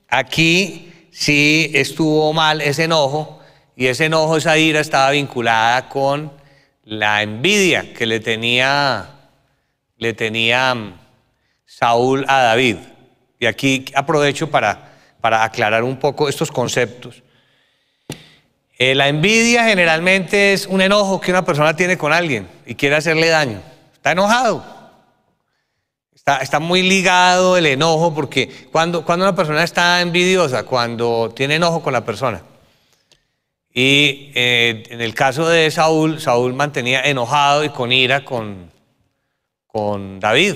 aquí sí estuvo mal ese enojo y ese enojo, esa ira estaba vinculada con la envidia que le tenía, le tenía mm, Saúl a David. Y aquí aprovecho para, aclarar un poco estos conceptos. Eh, la envidia generalmente es un enojo que una persona tiene con alguien y quiere hacerle daño. Está enojado, Está, muy ligado el enojo, porque cuando, cuando una persona está envidiosa, cuando tiene enojo con la persona. Y eh, en el caso de Saúl, Saúl mantenía enojado y con ira con, con David.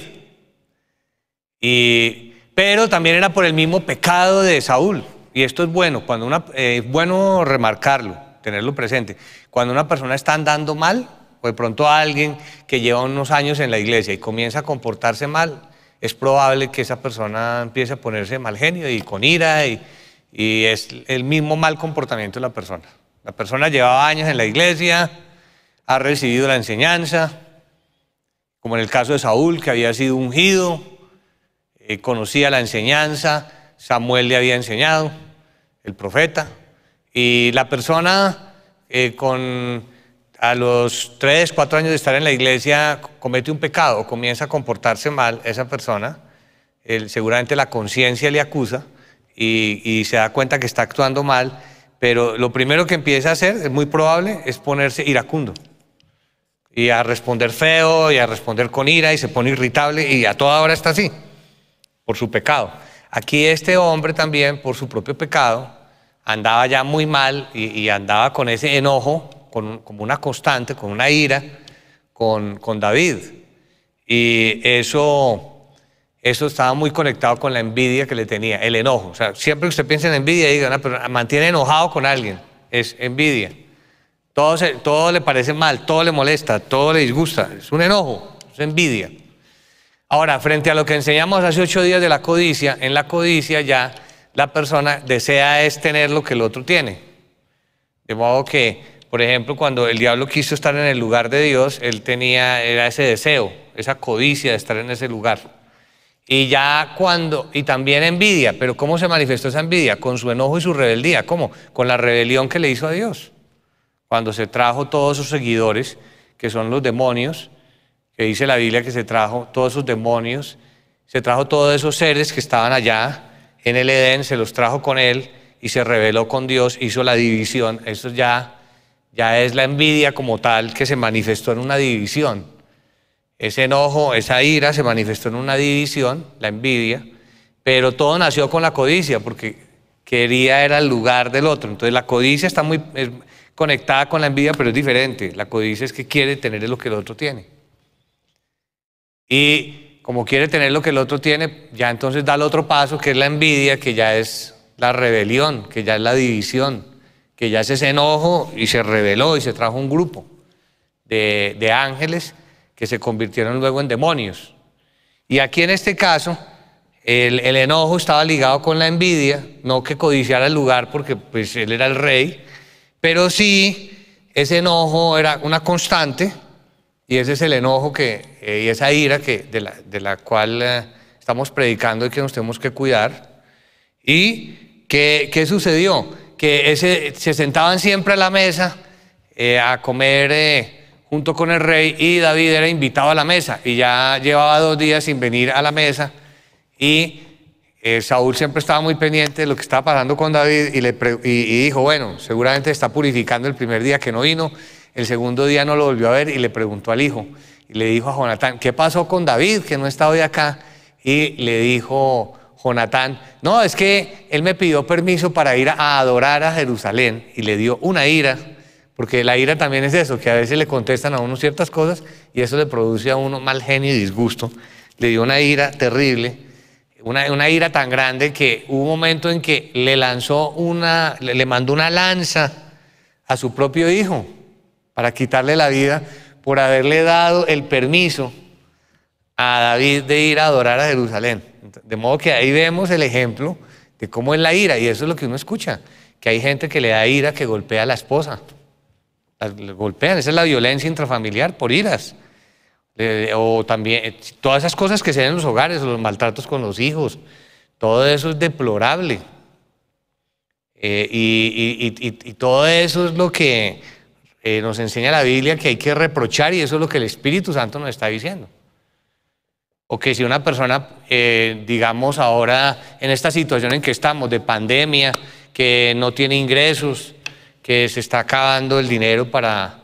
Y, pero también era por el mismo pecado de Saúl. Y esto es bueno, cuando una, eh, es bueno remarcarlo, tenerlo presente. Cuando una persona está andando mal, o de pronto a alguien que lleva unos años en la iglesia y comienza a comportarse mal, es probable que esa persona empiece a ponerse mal genio y con ira y, es el mismo mal comportamiento de la persona. La persona llevaba años en la iglesia, ha recibido la enseñanza, como en el caso de Saúl, que había sido ungido, eh, conocía la enseñanza, Samuel le había enseñado, el profeta, y la persona eh, con a los tres, cuatro años de estar en la iglesia comete un pecado, comienza a comportarse mal esa persona, seguramente la conciencia le acusa y, se da cuenta que está actuando mal, pero lo primero que empieza a hacer, es muy probable, es ponerse iracundo y a responder feo y a responder con ira y se pone irritable y a toda hora está así, por su pecado. Aquí este hombre también, por su propio pecado, andaba ya muy mal y andaba con ese enojo con, como una constante, con una ira con, con David. Y eso, eso estaba muy conectado con la envidia que le tenía, el enojo. O sea, siempre que usted piensa en envidia, diga, mantiene enojado con alguien, es envidia. Todo, todo, le parece mal, todo le molesta, todo le disgusta. Es un enojo, es envidia. Ahora, frente a lo que enseñamos hace ocho días de la codicia, en la codicia ya la persona desea es tener lo que el otro tiene. De modo que por ejemplo, cuando el diablo quiso estar en el lugar de Dios, él tenía era ese deseo, esa codicia de estar en ese lugar. Y ya cuando y también envidia, pero ¿cómo se manifestó esa envidia? Con su enojo y su rebeldía, ¿cómo? Con la rebelión que le hizo a Dios. Cuando se trajo todos sus seguidores, que son los demonios, que dice la Biblia que se trajo todos sus demonios, se trajo todos esos seres que estaban allá en el Edén, se los trajo con él y se rebeló con Dios, hizo la división. Eso ya ya es la envidia como tal que se manifestó en una división. Ese enojo, esa ira se manifestó en una división, la envidia, pero todo nació con la codicia, porque quería era el lugar del otro. Entonces la codicia está muy conectada con la envidia, pero es diferente. La codicia es que quiere tener lo que el otro tiene. Y como quiere tener lo que el otro tiene, ya entonces da el otro paso, que es la envidia, que ya es la rebelión, que ya es la división que ya se enojo y se rebeló y se trajo un grupo de, ángeles que se convirtieron luego en demonios. Y aquí en este caso, el, enojo estaba ligado con la envidia, no que codiciara el lugar porque pues él era el rey, pero sí ese enojo era una constante y ese es el enojo que, eh, y esa ira que, de, la, cual eh, estamos predicando y que nos tenemos que cuidar. ¿Y qué, qué sucedió? que ese, se sentaban siempre a la mesa eh, a comer eh, junto con el rey y David era invitado a la mesa y ya llevaba dos días sin venir a la mesa y eh, Saúl siempre estaba muy pendiente de lo que estaba pasando con David y, le dijo, bueno, seguramente está purificando el primer día que no vino, el segundo día no lo volvió a ver y le preguntó al hijo y le dijo a Jonatán, ¿qué pasó con David que no está hoy acá? Y le dijo Jonatán, no, es que él me pidió permiso para ir a adorar a Jerusalén y le dio una ira, porque la ira también es eso, que a veces le contestan a uno ciertas cosas y eso le produce a uno mal genio y disgusto. Le dio una ira terrible, una, ira tan grande que hubo un momento en que le lanzó una, le mandó una lanza a su propio hijo para quitarle la vida por haberle dado el permiso a David de ir a adorar a Jerusalén. De modo que ahí vemos el ejemplo de cómo es la ira, y eso es lo que uno escucha, que hay gente que le da ira que golpea a la esposa. Le golpean, esa es la violencia intrafamiliar por iras. O también eh, todas esas cosas que se ven en los hogares, los maltratos con los hijos, todo eso es deplorable. Eh, y, todo eso es lo que eh, nos enseña la Biblia que hay que reprochar y eso es lo que el Espíritu Santo nos está diciendo o que si una persona, eh, digamos, ahora en esta situación en que estamos, de pandemia, que no tiene ingresos, que se está acabando el dinero para,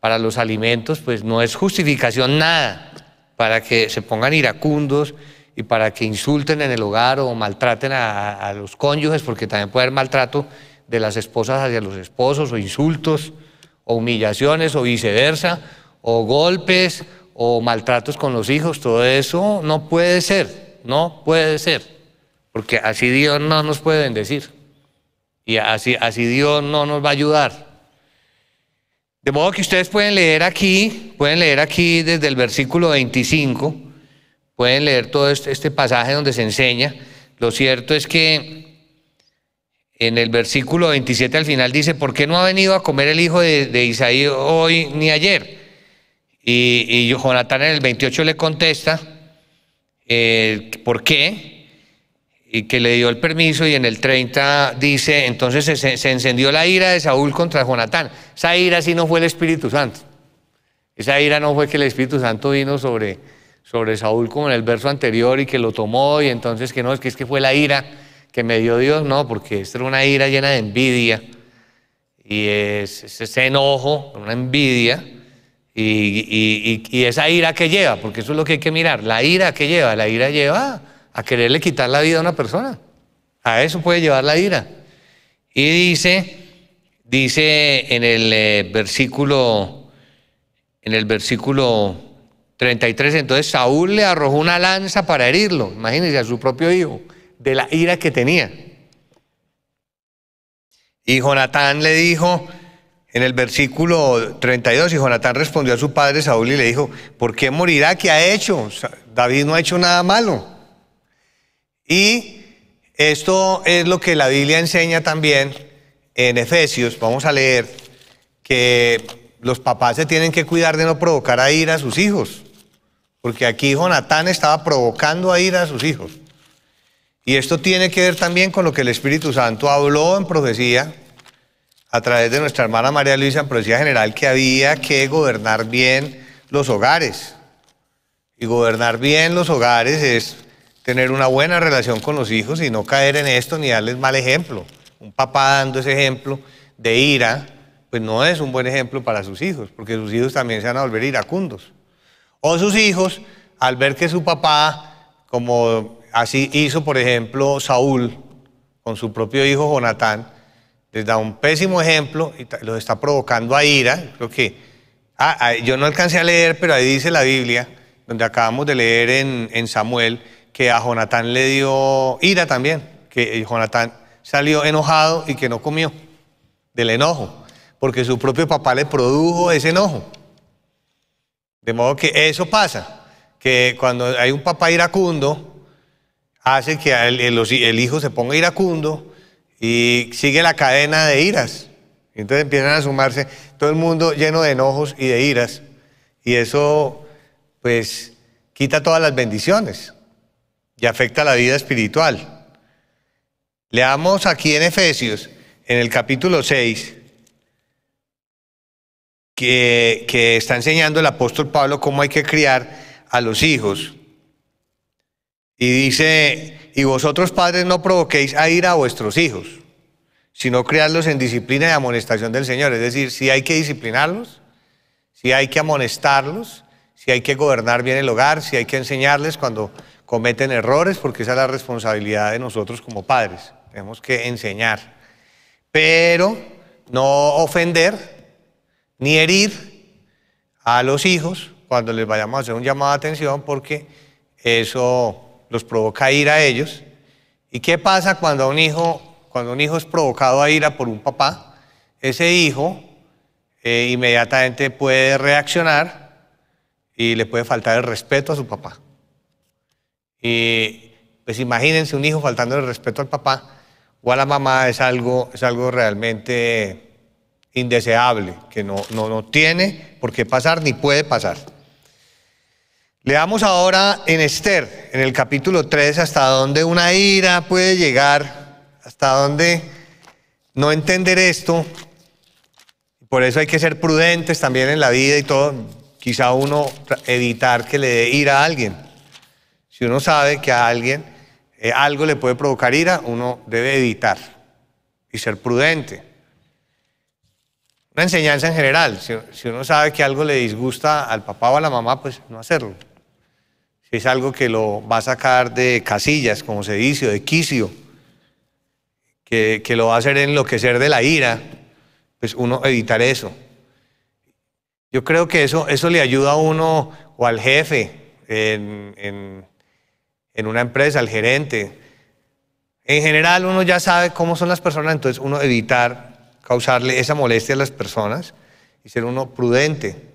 para los alimentos, pues no es justificación nada para que se pongan iracundos y para que insulten en el hogar o maltraten a, a los cónyuges, porque también puede haber maltrato de las esposas hacia los esposos, o insultos, o humillaciones, o viceversa, o golpes, o maltratos con los hijos, todo eso no puede ser, no puede ser, porque así Dios no nos puede bendecir y así, así Dios no nos va a ayudar. De modo que ustedes pueden leer aquí, pueden leer aquí desde el versículo 25, pueden leer todo este, este, pasaje donde se enseña. Lo cierto es que en el versículo 27 al final dice, ¿por qué no ha venido a comer el hijo de, de Isaí hoy ni ayer? Y, y Jonatán en el 28 le contesta eh, por qué y que le dio el permiso y en el 30 dice, entonces se, encendió la ira de Saúl contra Jonatán. Esa ira sí no fue el Espíritu Santo. Esa ira no fue que el Espíritu Santo vino sobre, sobre Saúl como en el verso anterior y que lo tomó y entonces que no, es que, es que fue la ira que me dio Dios, no, porque esta era una ira llena de envidia y es ese enojo, una envidia y, esa ira que lleva, porque eso es lo que hay que mirar, la ira que lleva, la ira lleva a quererle quitar la vida a una persona. A eso puede llevar la ira. Y dice, dice en el eh, versículo, en el versículo 33, entonces Saúl le arrojó una lanza para herirlo, imagínense, a su propio hijo, de la ira que tenía. Y Jonatán le dijo, en el versículo 32, y Jonatán respondió a su padre Saúl y le dijo, ¿por qué morirá? ¿Qué ha hecho? David no ha hecho nada malo. Y esto es lo que la Biblia enseña también en Efesios. Vamos a leer que los papás se tienen que cuidar de no provocar a ira a sus hijos. Porque aquí Jonatán estaba provocando a ira a sus hijos. Y esto tiene que ver también con lo que el Espíritu Santo habló en profecía a través de nuestra hermana María Luisa en Policía General que había que gobernar bien los hogares. Y gobernar bien los hogares es tener una buena relación con los hijos y no caer en esto ni darles mal ejemplo. Un papá dando ese ejemplo de ira, pues no es un buen ejemplo para sus hijos, porque sus hijos también se van a volver iracundos. O sus hijos, al ver que su papá, como así hizo por ejemplo Saúl con su propio hijo Jonatán, les da un pésimo ejemplo y los está provocando a ira. Creo que ah, ah, yo no alcancé a leer, pero ahí dice la Biblia, donde acabamos de leer en, Samuel, que a Jonatán le dio ira también, que eh, Jonatán salió enojado y que no comió del enojo, porque su propio papá le produjo ese enojo. De modo que eso pasa, que cuando hay un papá iracundo, hace que el hijo se ponga iracundo y sigue la cadena de iras. Entonces empiezan a sumarse todo el mundo lleno de enojos y de iras. Y eso, pues, quita todas las bendiciones y afecta la vida espiritual. Leamos aquí en Efesios, en el capítulo 6, que, que está enseñando el apóstol Pablo cómo hay que criar a los hijos. Y dice, y vosotros padres no provoquéis a ir a vuestros hijos, sino criadlos en disciplina y amonestación del Señor. Es decir, si hay que disciplinarlos, si hay que amonestarlos, si hay que gobernar bien el hogar, si hay que enseñarles cuando cometen errores, porque esa es la responsabilidad de nosotros como padres. Tenemos que enseñar, pero no ofender ni herir a los hijos cuando les vayamos a hacer un llamado de atención, porque eso los provoca ira a ellos. ¿Y qué pasa cuando un hijo, cuando un hijo es provocado a ira por un papá? Ese hijo eh, inmediatamente puede reaccionar y le puede faltar el respeto a su papá. Y pues imagínense un hijo faltando el respeto al papá o a la mamá es algo, es algo realmente indeseable, que no, no, no tiene por qué pasar ni puede pasar. Leamos ahora en Esther, en el capítulo 3, hasta dónde una ira puede llegar, hasta dónde no entender esto. Por eso hay que ser prudentes también en la vida y todo. Quizá uno evitar que le dé ira a alguien. Si uno sabe que a alguien eh, algo le puede provocar ira, uno debe evitar y ser prudente. Una enseñanza en general. si uno sabe que algo le disgusta al papá o a la mamá, pues no hacerlo es algo que lo va a sacar de casillas, como se dice, o de quicio, que, que lo va a hacer enloquecer de la ira, pues uno evitar eso. Yo creo que eso, eso le ayuda a uno o al jefe en, en una empresa, al gerente. En general uno ya sabe cómo son las personas, entonces uno evitar causarle esa molestia a las personas y ser uno prudente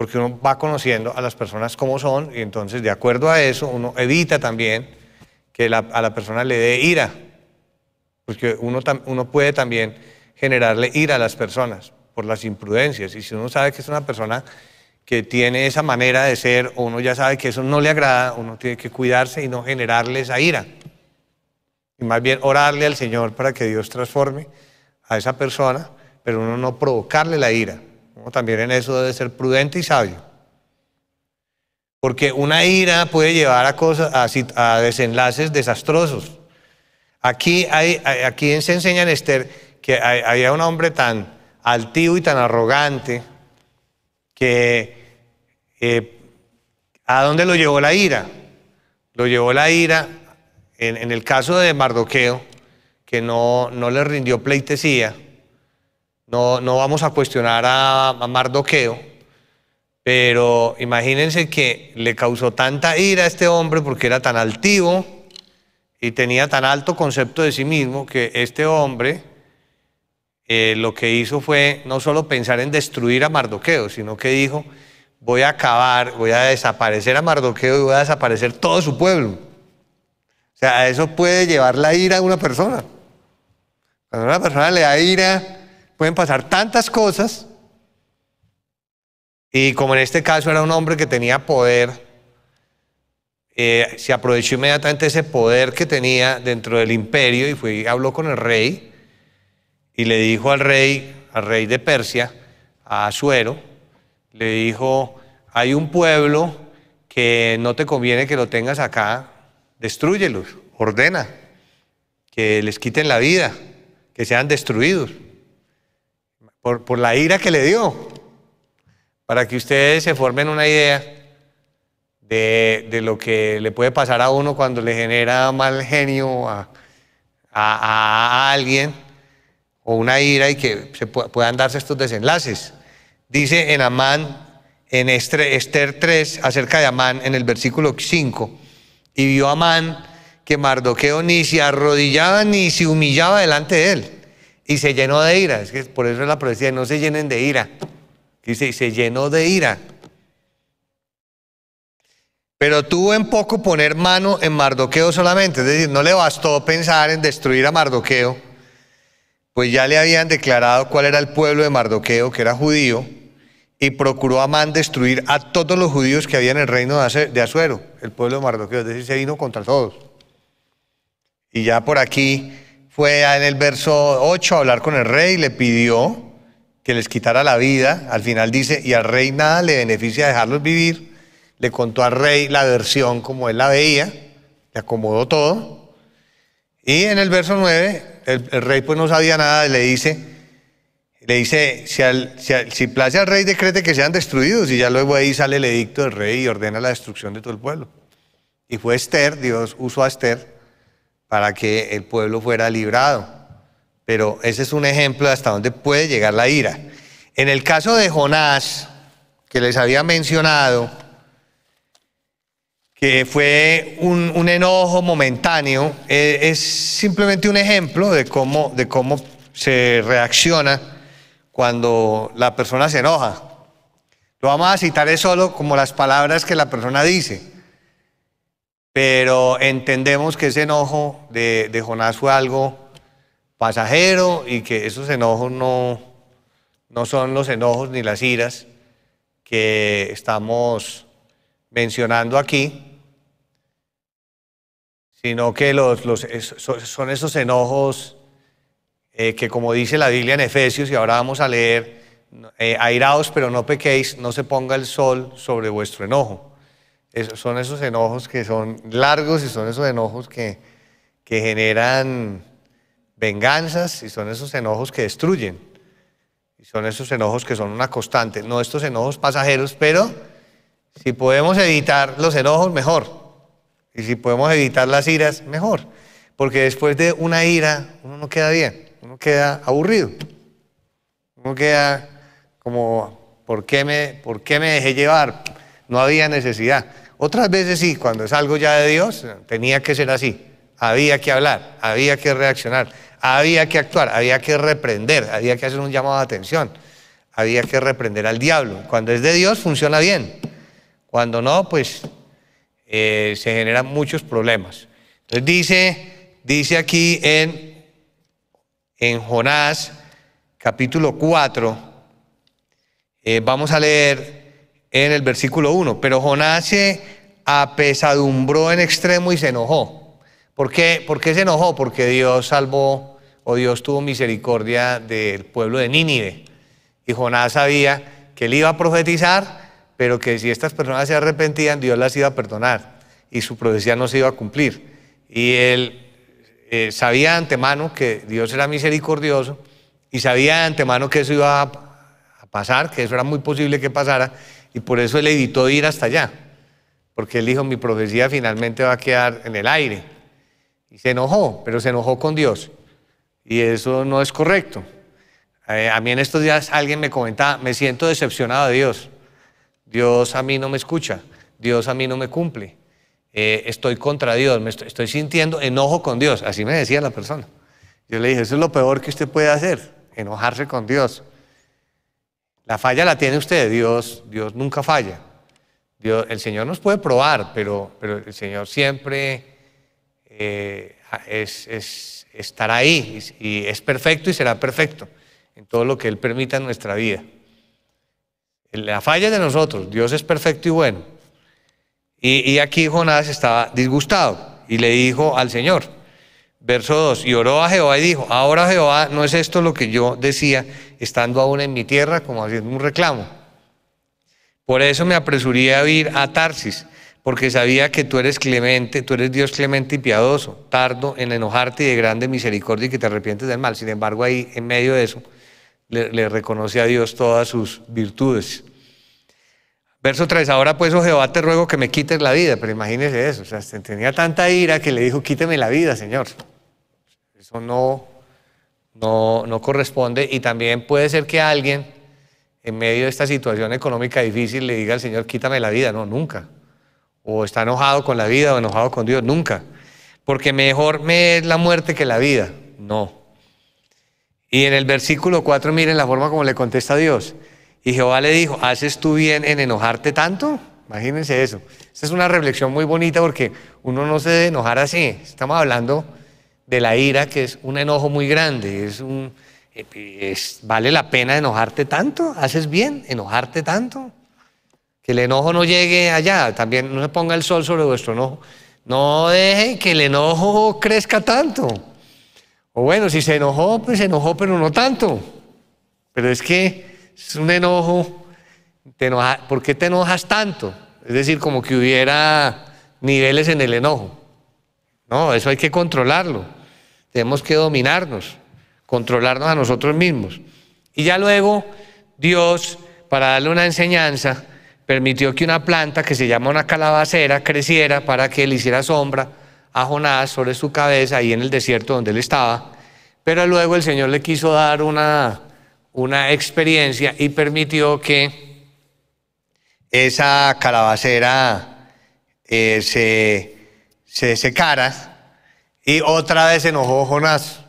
porque uno va conociendo a las personas como son y entonces de acuerdo a eso uno evita también que a la persona le dé ira, porque uno, uno puede también generarle ira a las personas por las imprudencias y si uno sabe que es una persona que tiene esa manera de ser, o uno ya sabe que eso no le agrada, uno tiene que cuidarse y no generarle esa ira. Y más bien orarle al Señor para que Dios transforme a esa persona, pero uno no provocarle la ira, también en eso debe ser prudente y sabio. Porque una ira puede llevar a, cosas, a, desenlaces desastrosos. Aquí, se enseña en Esther que había un hombre tan altivo y tan arrogante que eh, ¿a dónde lo llevó la ira? Lo llevó la ira en, el caso de Mardoqueo, que no, no le rindió pleitesía no, no vamos a cuestionar a, Mardoqueo, pero imagínense que le causó tanta ira a este hombre porque era tan altivo y tenía tan alto concepto de sí mismo que este hombre eh, lo que hizo fue no solo pensar en destruir a Mardoqueo, sino que dijo, voy a acabar, voy a desaparecer a Mardoqueo y voy a desaparecer todo su pueblo. O sea, eso puede llevar la ira a una persona. Cuando una persona le da ira, Pueden pasar tantas cosas. Y como en este caso era un hombre que tenía poder, eh, se aprovechó inmediatamente ese poder que tenía dentro del imperio y fue, habló con el rey y le dijo al rey, al rey de Persia, a Asuero, le dijo, hay un pueblo que no te conviene que lo tengas acá, Destrúyelos, ordena que les quiten la vida, que sean destruidos por, la ira que le dio, para que ustedes se formen una idea de, lo que le puede pasar a uno cuando le genera mal genio a, alguien o una ira y que se puedan darse estos desenlaces. Dice en Amán, en Esther 3, acerca de Amán, en el versículo 5, y vio Amán que Mardoqueo ni se arrodillaba ni se humillaba delante de él y se llenó de ira. Es que por eso es la profecía, no se llenen de ira. Dice, y se llenó de ira. Pero tuvo en poco poner mano en Mardoqueo solamente, es decir, no le bastó pensar en destruir a Mardoqueo, pues ya le habían declarado cuál era el pueblo de Mardoqueo, que era judío, y procuró Amán destruir a todos los judíos que había en el reino de Asuero, el pueblo de Mardoqueo, es decir, se vino contra todos. Y ya por aquí fue en el verso 8 a hablar con el rey, le pidió que les quitara la vida. Al final dice, y al rey nada le beneficia dejarlos vivir. Le contó al rey la versión como él la veía, le acomodó todo. Y en el verso 9, el, rey pues no sabía nada, le dice, le dice, si, si, si place al rey decrete que sean destruidos. Y ya luego ahí sale el edicto del rey y ordena la destrucción de todo el pueblo. Y fue Esther, Dios usó a Esther para que el pueblo fuera librado. Pero ese es un ejemplo de hasta dónde puede llegar la ira. En el caso de Jonás, que les había mencionado, que fue un, enojo momentáneo, eh, es simplemente un ejemplo de cómo, de cómo se reacciona cuando la persona se enoja. Lo vamos a citar es solo como las palabras que la persona dice pero entendemos que ese enojo de, Jonás fue algo pasajero y que esos enojos no, son los enojos ni las iras que estamos mencionando aquí, sino que los, son esos enojos eh, que como dice la Biblia en Efesios, y ahora vamos a leer, eh, airaos pero no pequéis, no se ponga el sol sobre vuestro enojo son esos enojos que son largos y son esos enojos que, generan venganzas y son esos enojos que destruyen. Y son esos enojos que son una constante, no estos enojos pasajeros, pero si podemos evitar los enojos, mejor. Y si podemos evitar las iras, mejor. Porque después de una ira, uno no queda bien, uno queda aburrido. Uno queda como, ¿por qué me, por qué me dejé llevar? no había necesidad. Otras veces sí, cuando es algo ya de Dios, tenía que ser así. Había que hablar, había que reaccionar, había que actuar, había que reprender, había que hacer un llamado de atención, había que reprender al diablo. Cuando es de Dios funciona bien, cuando no, pues eh, se generan muchos problemas. Entonces dice, dice aquí en, en Jonás capítulo 4, eh, vamos a leer en el versículo 1. Pero Jonás se apesadumbró en extremo y se enojó. ¿Por qué? se enojó? Porque Dios salvó o Dios tuvo misericordia del pueblo de Nínive. Y Jonás sabía que él iba a profetizar, pero que si estas personas se arrepentían, Dios las iba a perdonar y su profecía no se iba a cumplir. Y él eh, sabía de antemano que Dios era misericordioso y sabía de antemano que eso iba a pasar, que eso era muy posible que pasara, y por eso él evitó ir hasta allá, porque él dijo, mi profecía finalmente va a quedar en el aire. Y se enojó, pero se enojó con Dios. Y eso no es correcto. Eh, a mí en estos días alguien me comentaba, me siento decepcionado de Dios. Dios a mí no me escucha, Dios a mí no me cumple. Eh, estoy contra Dios, me estoy, sintiendo enojo con Dios. Así me decía la persona. Yo le dije, eso es lo peor que usted puede hacer, enojarse con Dios. La falla la tiene usted, Dios, Dios nunca falla. el Señor nos puede probar, pero, pero el Señor siempre eh, es, estará ahí y, es perfecto y será perfecto en todo lo que Él permita en nuestra vida. La falla es de nosotros, Dios es perfecto y bueno. Y, y aquí Jonás estaba disgustado y le dijo al Señor, Verso 2, y oró a Jehová y dijo, ahora Jehová, ¿no es esto lo que yo decía estando aún en mi tierra como haciendo un reclamo? Por eso me apresuré a ir a Tarsis, porque sabía que tú eres clemente, tú eres Dios clemente y piadoso, tardo en enojarte y de grande misericordia y que te arrepientes del mal. Sin embargo, ahí en medio de eso le, reconoce a Dios todas sus virtudes. Verso 3, ahora pues, oh Jehová, te ruego que me quites la vida. Pero imagínese eso, o sea, tenía tanta ira que le dijo, quíteme la vida, Señor. Eso no, no, corresponde. Y también puede ser que alguien, en medio de esta situación económica difícil, le diga al Señor, quítame la vida. No, nunca. O está enojado con la vida o enojado con Dios, nunca. Porque mejor me es la muerte que la vida. No. Y en el versículo 4, miren la forma como le contesta Dios. Y Jehová le dijo, ¿haces tú bien en enojarte tanto? Imagínense eso. esa es una reflexión muy bonita porque uno no se debe enojar así. Estamos hablando de la ira, que es un enojo muy grande, es un, eh, vale la pena enojarte tanto, haces bien enojarte tanto, que el enojo no llegue allá, también no se ponga el sol sobre vuestro enojo, no deje que el enojo crezca tanto. O bueno, si se enojó, pues se enojó, pero no tanto. Pero es que es un enojo, te ¿por qué te enojas tanto? Es decir, como que hubiera niveles en el enojo. No, eso hay que controlarlo. Tenemos que dominarnos, controlarnos a nosotros mismos. Y ya luego Dios, para darle una enseñanza, permitió que una planta que se llama una calabacera creciera para que le hiciera sombra a Jonás sobre su cabeza ahí en el desierto donde él estaba. Pero luego el Señor le quiso dar una, una experiencia y permitió que esa calabacera eh, se, se secara y otra vez se enojó Jonás,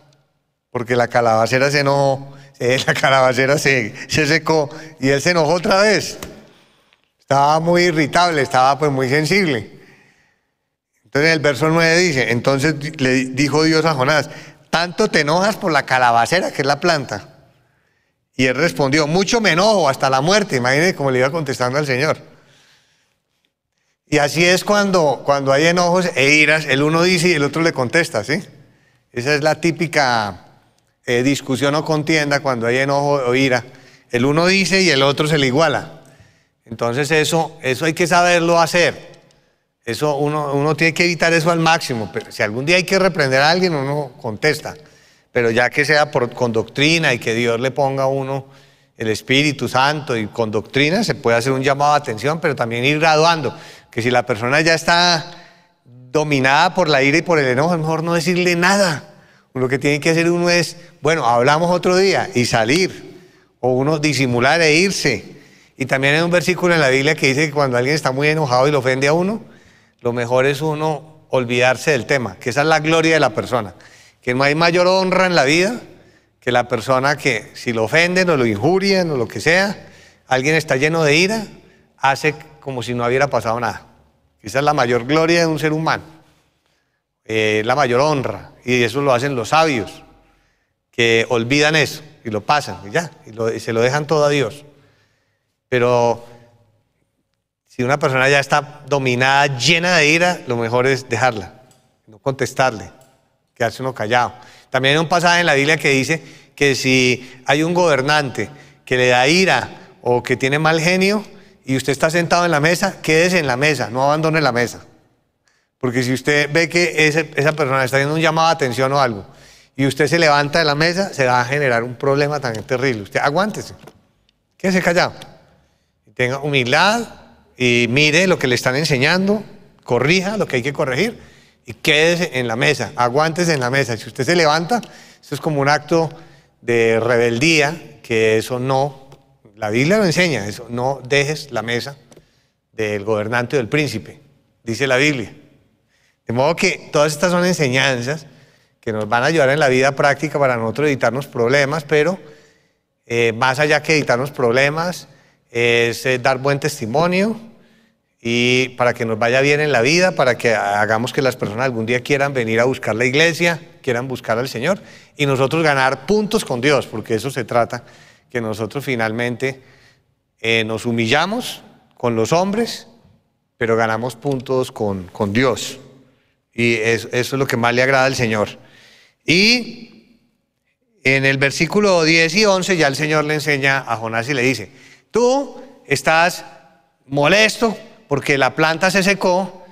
porque la calabacera se enojó, eh, *laughs* la calabacera se, secó y él se enojó otra vez. Estaba muy irritable, estaba pues muy sensible. Entonces el verso 9 dice, entonces le dijo Dios a Jonás, tanto te enojas por la calabacera, que es la planta. Y él respondió, mucho me enojo hasta la muerte. Imagínense cómo le iba contestando al Señor. Y así es cuando, cuando hay enojos e iras, el uno dice y el otro le contesta, ¿sí? Esa es la típica eh, discusión o contienda cuando hay enojo o ira. El uno dice y el otro se le iguala. Entonces eso, eso hay que saberlo hacer. Eso uno, tiene que evitar eso al máximo. Pero si algún día hay que reprender a alguien, uno contesta. Pero ya que sea con doctrina y que Dios le ponga a uno el Espíritu Santo y con doctrina, se puede hacer un llamado a atención, pero también ir graduando que si la persona ya está dominada por la ira y por el enojo, es mejor no decirle nada. Lo que tiene que hacer uno es, bueno, hablamos otro día y salir, o uno disimular e irse. Y también hay un versículo en la Biblia que dice que cuando alguien está muy enojado y lo ofende a uno, lo mejor es uno olvidarse del tema, que esa es la gloria de la persona, que no hay mayor honra en la vida que la persona que si lo ofenden o lo injurian o lo que sea, alguien está lleno de ira, hace como si no hubiera pasado nada. Esa es la mayor gloria de un ser humano, eh, la mayor honra, y eso lo hacen los sabios, que olvidan eso y lo pasan, y ya, y, y se lo dejan todo a Dios. Pero si una persona ya está dominada, llena de ira, lo mejor es dejarla, no contestarle, quedarse uno callado. También hay un pasaje en la Biblia que dice que si hay un gobernante que le da ira o que tiene mal genio, y usted está sentado en la mesa, quédese en la mesa, no abandone la mesa. Porque si usted ve que esa persona está haciendo un llamado de atención o algo, y usted se levanta de la mesa, se va a generar un problema tan terrible. Usted aguántese, quédese callado. Tenga humildad y mire lo que le están enseñando, corrija lo que hay que corregir y quédese en la mesa, aguántese en la mesa. Si usted se levanta, eso es como un acto de rebeldía, que eso no la Biblia lo enseña, eso, no dejes la mesa del gobernante o del príncipe, dice la Biblia. De modo que todas estas son enseñanzas que nos van a ayudar en la vida práctica para nosotros evitarnos problemas, pero eh, más allá que evitarnos problemas, es eh, dar buen testimonio y para que nos vaya bien en la vida, para que hagamos que las personas algún día quieran venir a buscar la iglesia, quieran buscar al Señor y nosotros ganar puntos con Dios, porque eso se trata que nosotros finalmente eh, nos humillamos con los hombres, pero ganamos puntos con, con Dios. Y eso, es lo que más le agrada al Señor. Y en el versículo 10 y 11 ya el Señor le enseña a Jonás y le dice, tú estás molesto porque la planta se secó,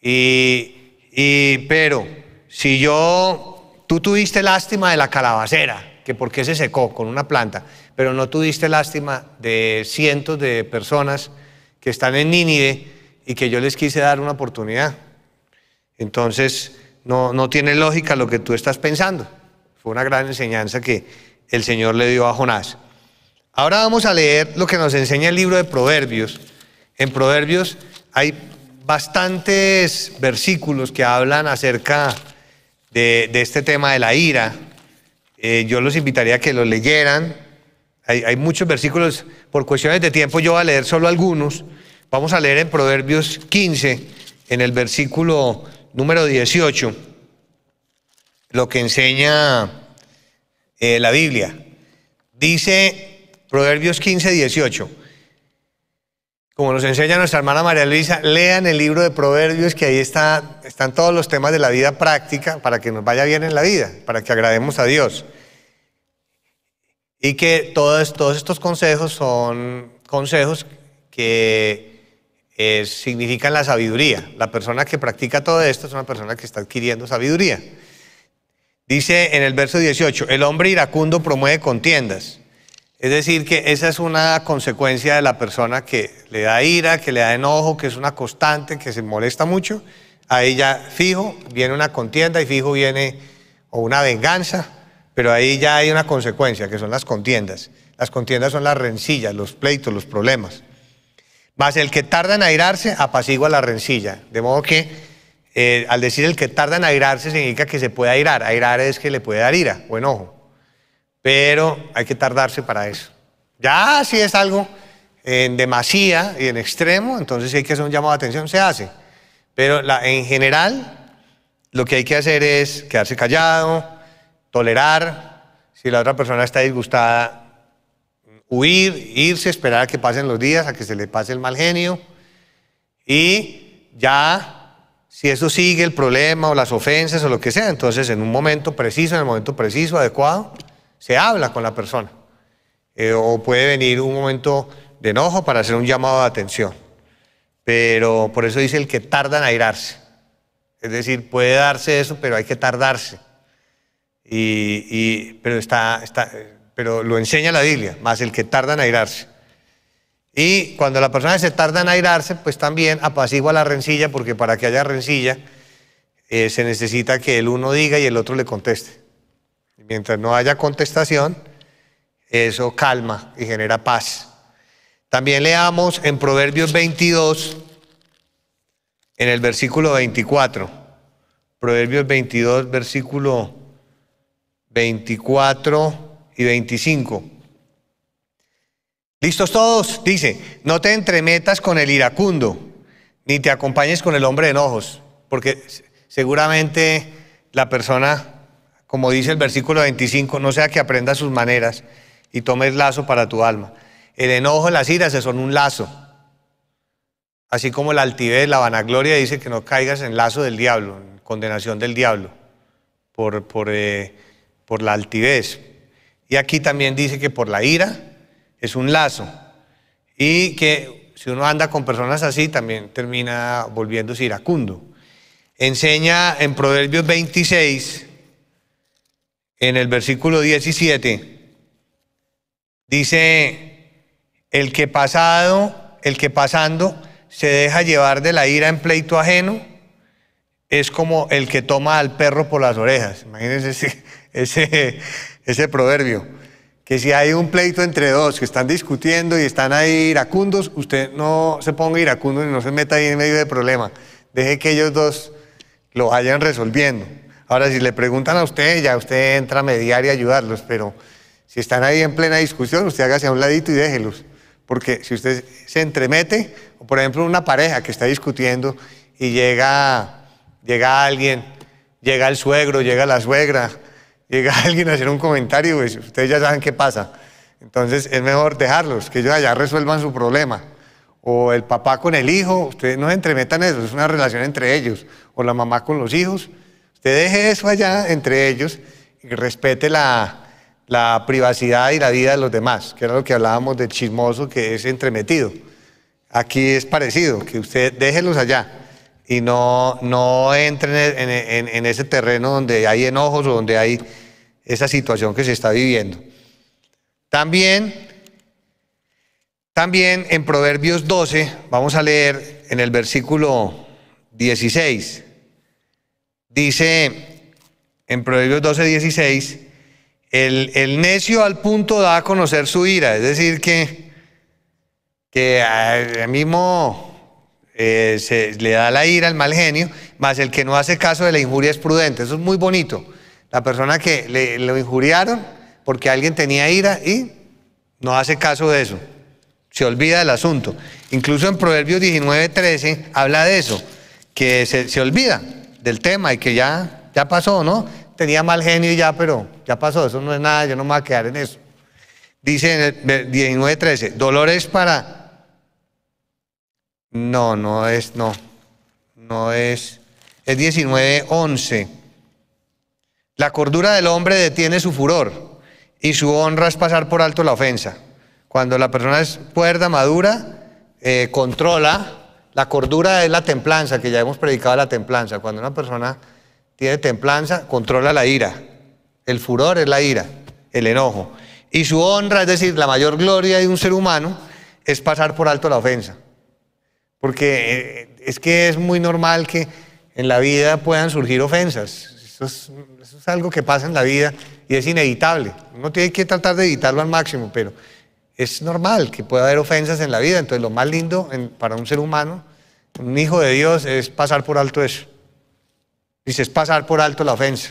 y, y pero si yo, tú tuviste lástima de la calabacera, que porque se secó con una planta, pero no tuviste lástima de cientos de personas que están en Nínive y que yo les quise dar una oportunidad. Entonces, no, no tiene lógica lo que tú estás pensando. Fue una gran enseñanza que el Señor le dio a Jonás. Ahora vamos a leer lo que nos enseña el libro de Proverbios. En Proverbios hay bastantes versículos que hablan acerca de, este tema de la ira. Eh, yo los invitaría a que lo leyeran. Hay, muchos versículos, por cuestiones de tiempo yo voy a leer solo algunos. Vamos a leer en Proverbios 15, en el versículo número 18, lo que enseña eh, la Biblia. Dice Proverbios 15, 18. Como nos enseña nuestra hermana María Luisa, lean el libro de Proverbios, que ahí está, están todos los temas de la vida práctica para que nos vaya bien en la vida, para que agrademos a Dios. Y que todos, todos estos consejos son consejos que eh, significan la sabiduría. La persona que practica todo esto es una persona que está adquiriendo sabiduría. Dice en el verso 18, el hombre iracundo promueve contiendas. Es decir, que esa es una consecuencia de la persona que le da ira, que le da enojo, que es una constante, que se molesta mucho. Ahí ya fijo, viene una contienda y fijo viene o una venganza pero ahí ya hay una consecuencia, que son las contiendas. Las contiendas son las rencillas, los pleitos, los problemas. Más el que tarda en airarse apacigua la rencilla. De modo que eh, al decir el que tarda en airarse significa que se puede airar. Airar es que le puede dar ira o ojo. Pero hay que tardarse para eso. Ya si es algo en demasía y en extremo, entonces hay que hacer un llamado de atención, se hace. Pero en general, lo que hay que hacer es quedarse callado, tolerar, si la otra persona está disgustada, huir, irse, esperar a que pasen los días, a que se le pase el mal genio. Y ya, si eso sigue el problema o las ofensas o lo que sea, entonces en un momento preciso, en el momento preciso, adecuado, se habla con la persona. Eh, o puede venir un momento de enojo para hacer un llamado de atención. Pero por eso dice el que tardan a airarse. Es decir, puede darse eso, pero hay que tardarse y, pero, está, está, pero lo enseña la Biblia, más el que tarda en airarse. Y cuando la persona se tarda en airarse, pues también apacigua la rencilla, porque para que haya rencilla eh, se necesita que el uno diga y el otro le conteste. mientras no haya contestación, eso calma y genera paz. También leamos en Proverbios 22, en el versículo 24. Proverbios 22, versículo 24 y 25. ¿Listos todos? Dice, no te entremetas con el iracundo, ni te acompañes con el hombre de enojos, porque seguramente la persona, como dice el versículo 25, no sea que aprenda sus maneras y tomes lazo para tu alma. El enojo y las iras son un lazo, así como la altivez, la vanagloria dice que no caigas en lazo del diablo, en condenación del diablo, por, por eh, por la altivez. Y aquí también dice que por la ira es un lazo. Y que si uno anda con personas así, también termina volviéndose iracundo. Enseña en Proverbios 26, en el versículo 17, dice, el que pasado, el que pasando se deja llevar de la ira en pleito ajeno, es como el que toma al perro por las orejas. Imagínense ese, ese proverbio, que si hay un pleito entre dos que están discutiendo y están ahí iracundos, usted no se ponga iracundo y no se meta ahí en medio de problema. Deje que ellos dos lo vayan resolviendo. Ahora, si le preguntan a usted, ya usted entra a mediar y ayudarlos, pero si están ahí en plena discusión, usted hágase a un ladito y déjelos. Porque si usted se entremete, o por ejemplo una pareja que está discutiendo y llega, llega alguien, llega el suegro, llega la suegra, llega *laughs* alguien a hacer un comentario, pues, ustedes ya saben qué pasa. Entonces es mejor dejarlos, que ellos allá resuelvan su problema. O el papá con el hijo, ustedes no se entremetan eso, es una relación entre ellos. O la mamá con los hijos, usted deje eso allá entre ellos y respete la, la privacidad y la vida de los demás, que era lo que hablábamos del chismoso que es entremetido. Aquí es parecido, que usted déjelos allá y no, no entren en, ese terreno donde hay enojos o donde hay esa situación que se está viviendo. También, también en Proverbios 12, vamos a leer en el versículo 16, dice en Proverbios 12, 16, el, el necio al punto da a conocer su ira, es decir, que, que ah, el mismo eh, se le da la ira, al mal genio, más el que no hace caso de la injuria es prudente. Eso es muy bonito. La persona que lo injuriaron porque alguien tenía ira y no hace caso de eso. Se olvida del asunto. Incluso en Proverbios 19.13 habla de eso, que se, olvida del tema y que ya, ya pasó, ¿no? Tenía mal genio y ya, pero ya pasó, eso no es nada, yo no me voy a quedar en eso. Dice en el 19, 13, dolores para no, no es, no. No es. Es 19.11. La cordura del hombre detiene su furor y su honra es pasar por alto la ofensa. Cuando la persona es cuerda, madura, eh, controla. La cordura es la templanza, que ya hemos predicado la templanza. Cuando una persona tiene templanza, controla la ira. El furor es la ira, el enojo. Y su honra, es decir, la mayor gloria de un ser humano, es pasar por alto la ofensa. Porque eh, es que es muy normal que en la vida puedan surgir ofensas. Eso es, algo que pasa en la vida y es inevitable. Uno tiene que tratar de evitarlo al máximo, pero es normal que pueda haber ofensas en la vida. Entonces lo más lindo para un ser humano, un hijo de Dios, es pasar por alto eso. Dice, es pasar por alto la ofensa.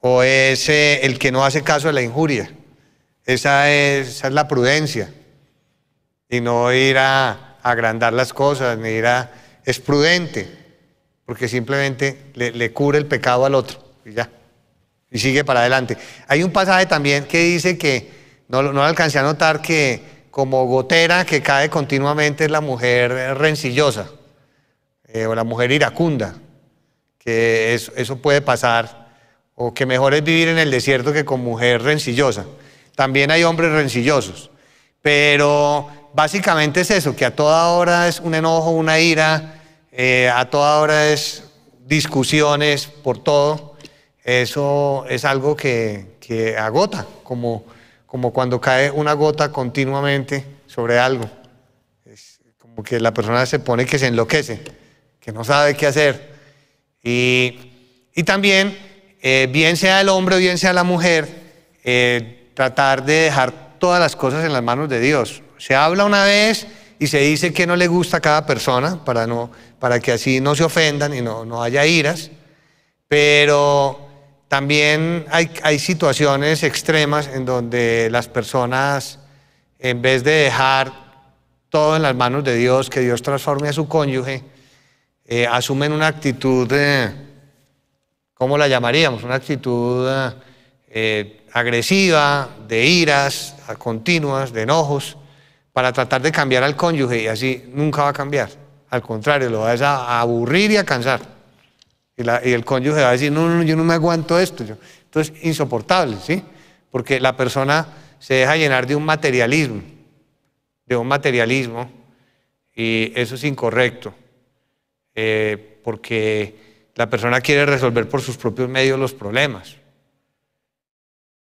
O es eh, el que no hace caso de la injuria. Esa es, esa es la prudencia. Y no ir a agrandar las cosas, ni ir Es prudente, porque simplemente le, le cura el pecado al otro y ya. Y sigue para adelante. Hay un pasaje también que dice que, no, no alcancé a notar que como gotera que cae continuamente es la mujer rencillosa eh, o la mujer iracunda, que eso, eso puede pasar, o que mejor es vivir en el desierto que con mujer rencillosa. También hay hombres rencillosos, pero básicamente es eso, que a toda hora es un enojo, una ira, eh, a toda hora es discusiones por todo. Eso es algo que, agota, como, cuando cae una gota continuamente sobre algo. Es como que la persona se pone que se enloquece, que no sabe qué hacer. Y, también, eh, bien sea el hombre o bien sea la mujer, eh, tratar de dejar todas las cosas en las manos de Dios. Se habla una vez y se dice que no le gusta a cada persona para, no, para que así no se ofendan y no, haya iras, pero también hay, situaciones extremas en donde las personas, en vez de dejar todo en las manos de Dios, que Dios transforme a su cónyuge, eh, asumen una actitud, eh, ¿cómo la llamaríamos? Una actitud eh, agresiva, de iras continuas, de enojos para tratar de cambiar al cónyuge y así nunca va a cambiar. Al contrario, lo vas a aburrir y a cansar. Y, el cónyuge va a decir, no, no, yo no me aguanto esto. Yo. Entonces, insoportable, ¿sí? Porque la persona se deja llenar de un materialismo, de un materialismo, y eso es incorrecto, eh, porque la persona quiere resolver por sus propios medios los problemas.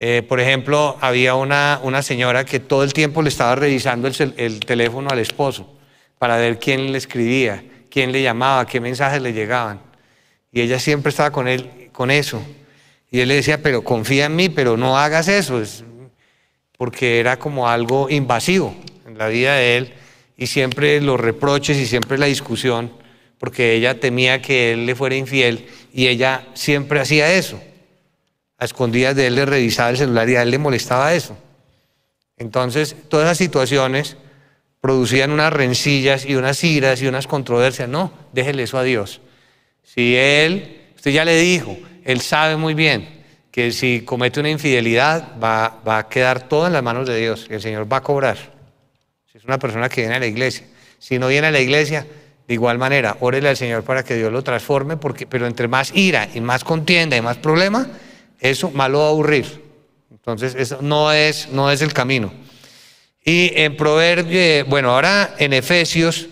Eh, por ejemplo, había una, señora que todo el tiempo le estaba revisando el, teléfono al esposo para ver quién le escribía, quién le llamaba, qué mensajes le llegaban. Y ella siempre estaba con él, con eso. Y él le decía, pero confía en mí, pero no hagas eso, porque era como algo invasivo en la vida de él. Y siempre los reproches y siempre la discusión, porque ella temía que él le fuera infiel y ella siempre hacía eso a escondidas de él le revisaba el celular y a él le molestaba eso. Entonces, todas esas situaciones producían unas rencillas y unas iras y unas controversias. No, déjele eso a Dios. Si él, usted ya le dijo, él sabe muy bien que si comete una infidelidad va, va a quedar todo en las manos de Dios el Señor va a cobrar. Si es una persona que viene a la iglesia. Si no viene a la iglesia, de igual manera, órele al Señor para que Dios lo transforme, porque, pero entre más ira y más contienda y más problema, eso malo va a aburrir. Entonces, eso no es, no es el camino. Y en Proverbio bueno, ahora en Efesios,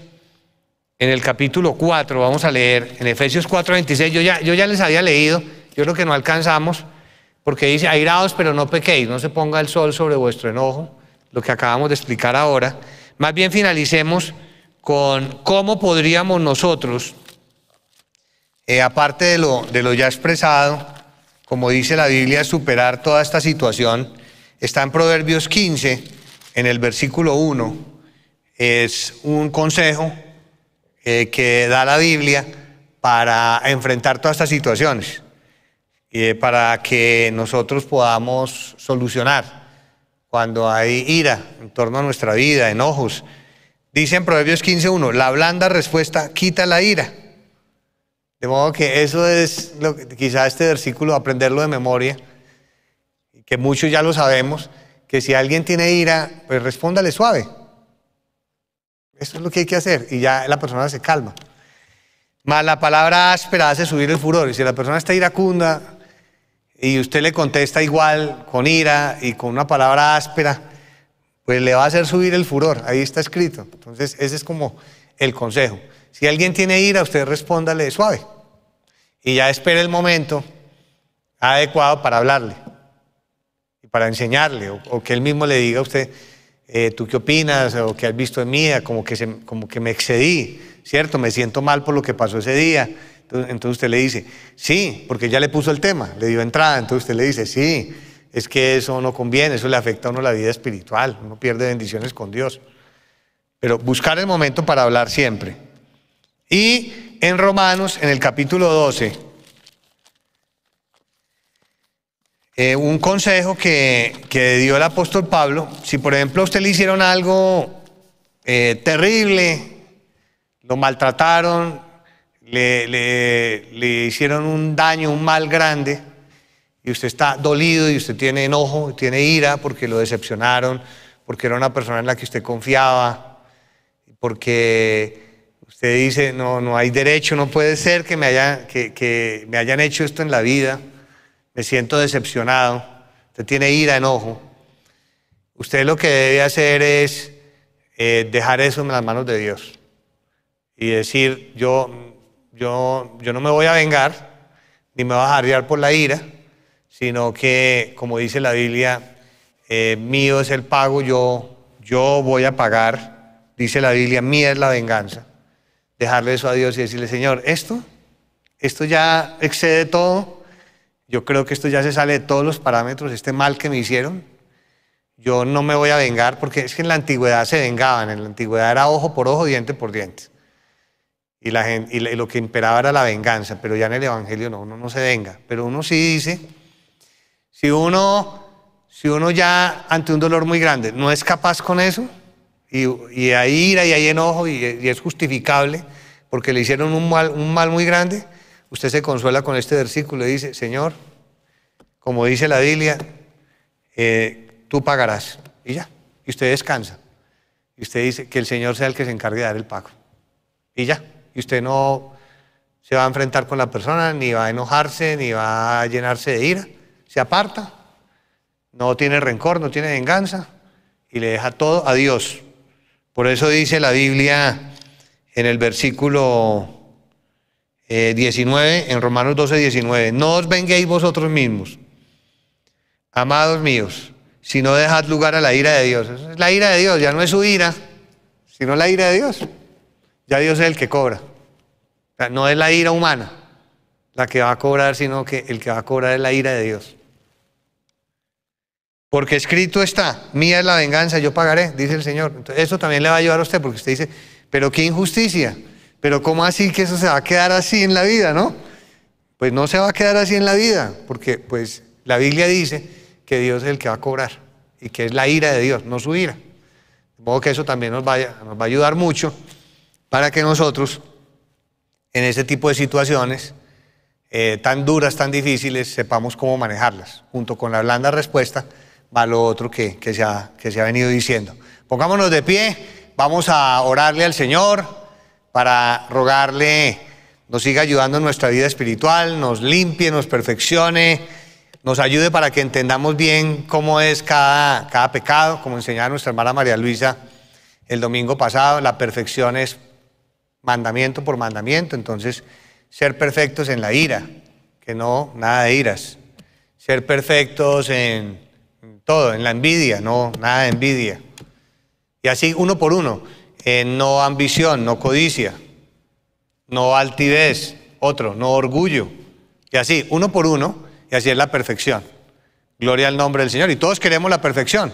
en el capítulo 4, vamos a leer, en Efesios 4, 26, yo ya, yo ya les había leído, yo creo que no alcanzamos, porque dice, airaos pero no pequéis, no se ponga el sol sobre vuestro enojo, lo que acabamos de explicar ahora. Más bien finalicemos con cómo podríamos nosotros, eh, aparte de lo, de lo ya expresado, como dice la Biblia, superar toda esta situación, está en Proverbios 15, en el versículo 1. Es un consejo eh, que da la Biblia para enfrentar todas estas situaciones, eh, para que nosotros podamos solucionar cuando hay ira en torno a nuestra vida, enojos. Dice en Proverbios 15.1, la blanda respuesta quita la ira de modo que eso es lo quizá este versículo, aprenderlo de memoria, que muchos ya lo sabemos, que si alguien tiene ira, pues respóndale suave. Eso es lo que hay que hacer y ya la persona se calma. Más la palabra áspera hace subir el furor y si la persona está iracunda y usted le contesta igual con ira y con una palabra áspera, pues le va a hacer subir el furor, ahí está escrito. Entonces ese es como el consejo. Si alguien tiene ira, usted respóndale suave. Y ya espere el momento adecuado para hablarle y para enseñarle, o, que él mismo le diga a usted, eh, ¿tú qué opinas? O que has visto de mí, como que, como que me excedí, ¿cierto? Me siento mal por lo que pasó ese día. Entonces, entonces usted le dice, sí, porque ya le puso el tema, le dio entrada, entonces usted le dice, sí, es que eso no conviene, eso le afecta a uno la vida espiritual, uno pierde bendiciones con Dios. Pero buscar el momento para hablar siempre. Y en Romanos, en el capítulo 12, eh, un consejo que, dio el apóstol Pablo, si por ejemplo a usted le hicieron algo eh, terrible, lo maltrataron, le, le hicieron un daño, un mal grande, y usted está dolido y usted tiene enojo, tiene ira porque lo decepcionaron, porque era una persona en la que usted confiaba, porque Usted dice, no, no hay derecho, no puede ser que me, haya, que, que me hayan hecho esto en la vida, me siento decepcionado, usted tiene ira, enojo. Usted lo que debe hacer es eh, dejar eso en las manos de Dios y decir, yo, yo, yo no me voy a vengar, ni me voy a jadear por la ira, sino que, como dice la Biblia, eh, mío es el pago, yo, yo voy a pagar, dice la Biblia, mía es la venganza dejarle eso a Dios y decirle, Señor, esto, esto ya excede todo, yo creo que esto ya se sale de todos los parámetros, este mal que me hicieron, yo no me voy a vengar, porque es que en la antigüedad se vengaban, en la antigüedad era ojo por ojo, diente por diente. Y, la gente, y lo que imperaba era la venganza, pero ya en el Evangelio no, uno no se venga, pero uno sí dice, si uno, si uno ya ante un dolor muy grande no es capaz con eso, y, hay ira y hay enojo y, es justificable porque le hicieron un mal, un mal muy grande, usted se consuela con este versículo y dice, Señor, como dice la Biblia, eh, tú pagarás. Y ya, y usted descansa. Y usted dice que el Señor sea el que se encargue de dar el pago. Y ya, y usted no se va a enfrentar con la persona, ni va a enojarse, ni va a llenarse de ira. Se aparta, no tiene rencor, no tiene venganza, y le deja todo a Dios. Por eso dice la Biblia en el versículo 19, eh, en Romanos 12, 19, no os venguéis vosotros mismos, amados míos, si no dejad lugar a la ira de Dios. es la ira de Dios, ya no es su ira, sino la ira de Dios. Ya Dios es el que cobra. no es la ira humana la que va a cobrar, sino que el que va a cobrar es la ira de Dios. Porque escrito está, mía es la venganza, yo pagaré, dice el Señor. Entonces, eso también le va a ayudar a usted, porque usted dice, pero qué injusticia, pero cómo así que eso se va a quedar así en la vida, ¿no? Pues no se va a quedar así en la vida, porque pues la Biblia dice que Dios es el que va a cobrar y que es la ira de Dios, no su ira. De que eso también nos, nos va a ayudar mucho para que nosotros, en ese tipo de situaciones eh, tan duras, tan difíciles, sepamos cómo manejarlas, junto con la blanda respuesta va lo otro que, que, se ha, que se ha venido diciendo. Pongámonos de pie, vamos a orarle al Señor para rogarle, nos siga ayudando en nuestra vida espiritual, nos limpie, nos perfeccione, nos ayude para que entendamos bien cómo es cada, cada pecado, como enseñaba nuestra hermana María Luisa el domingo pasado, la perfección es mandamiento por mandamiento, entonces ser perfectos en la ira, que no, nada de iras, ser perfectos en en la envidia, no, nada de envidia. Y así uno por uno, eh, no ambición, no codicia, no altivez, otro, no orgullo. Y así, uno por uno, y así es la perfección. Gloria al nombre del Señor. Y todos queremos la perfección.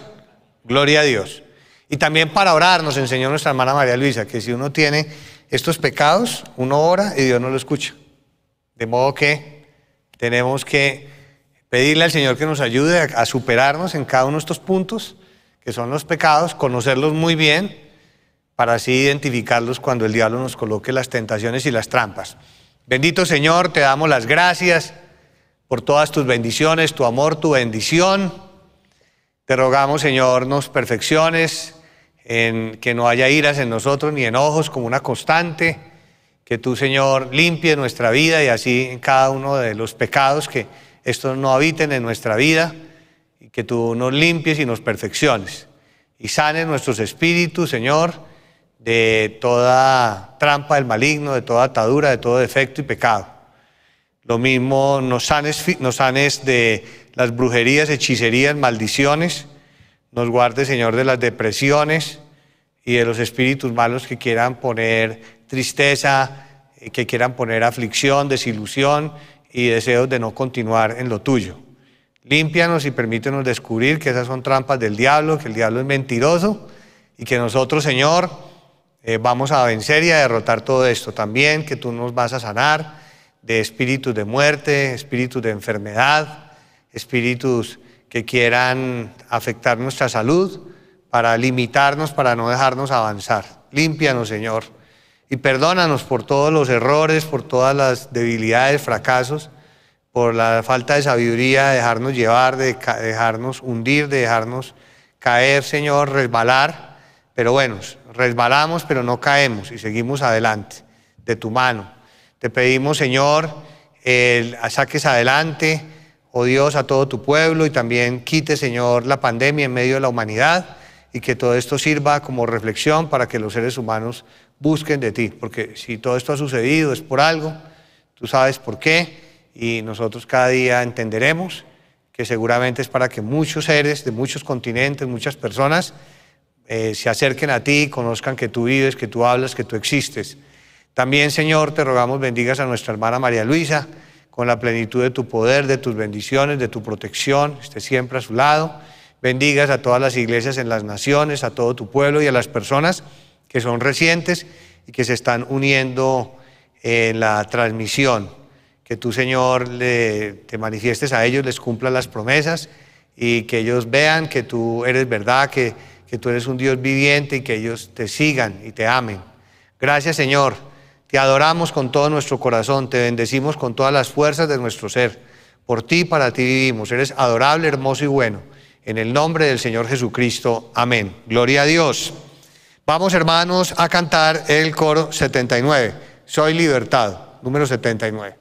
Gloria a Dios. Y también para orar nos enseñó nuestra hermana María Luisa que si uno tiene estos pecados, uno ora y Dios no lo escucha. De modo que tenemos que pedirle al Señor que nos ayude a, superarnos en cada uno de estos puntos, que son los pecados, conocerlos muy bien, para así identificarlos cuando el diablo nos coloque las tentaciones y las trampas. Bendito Señor, te damos las gracias por todas tus bendiciones, tu amor, tu bendición. Te rogamos, Señor, nos perfecciones, en que no haya iras en nosotros ni enojos como una constante, que tú, Señor, limpie nuestra vida y así en cada uno de los pecados que estos no habiten en nuestra vida, y que tú nos limpies y nos perfecciones, y sane nuestros espíritus, Señor, de toda trampa del maligno, de toda atadura, de todo defecto y pecado. Lo mismo nos sanes, nos sanes de las brujerías, hechicerías, maldiciones, nos guarde, Señor, de las depresiones y de los espíritus malos que quieran poner tristeza, eh, que quieran poner aflicción, desilusión y deseos de no continuar en lo tuyo. Límpianos y permítenos descubrir que esas son trampas del diablo, que el diablo es mentiroso y que nosotros, Señor, eh, vamos a vencer y a derrotar todo esto. También que tú nos vas a sanar de espíritus de muerte, espíritus de enfermedad, espíritus que quieran afectar nuestra salud para limitarnos, para no dejarnos avanzar. Límpianos, Señor y perdónanos por todos los errores, por todas las debilidades, fracasos, por la falta de sabiduría, de dejarnos llevar, de dejarnos hundir, de dejarnos caer, Señor, resbalar. Pero bueno, resbalamos, pero no caemos y seguimos adelante de tu mano. Te pedimos, Señor, saques adelante, oh Dios, a todo tu pueblo y también quite, Señor, la pandemia en medio de la humanidad y que todo esto sirva como reflexión para que los seres humanos busquen de ti, porque si todo esto ha sucedido es por algo, tú sabes por qué, y nosotros cada día entenderemos que seguramente es para que muchos seres de muchos continentes, muchas personas, eh, se acerquen a ti, conozcan que tú vives, que tú hablas, que tú existes. También, Señor, te rogamos bendigas a nuestra hermana María Luisa con la plenitud de tu poder, de tus bendiciones, de tu protección, esté siempre a su lado. Bendigas a todas las iglesias en las naciones, a todo tu pueblo y a las personas que son recientes y que se están uniendo en la transmisión. Que tú, Señor, te manifiestes a ellos, les cumpla las promesas y que ellos vean que tú eres verdad, que, que tú eres un Dios viviente y que ellos te sigan y te amen. Gracias, Señor. Te adoramos con todo nuestro corazón, te bendecimos con todas las fuerzas de nuestro ser. Por ti, para ti vivimos. Eres adorable, hermoso y bueno. En el nombre del Señor Jesucristo. Amén. Gloria a Dios. Vamos hermanos a cantar el coro 79. Soy libertad, número 79.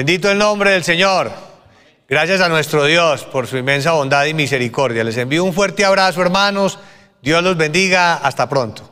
Bendito el nombre del Señor. Gracias a nuestro Dios por su inmensa bondad y misericordia. Les envío un fuerte abrazo, hermanos. Dios los bendiga. Hasta pronto.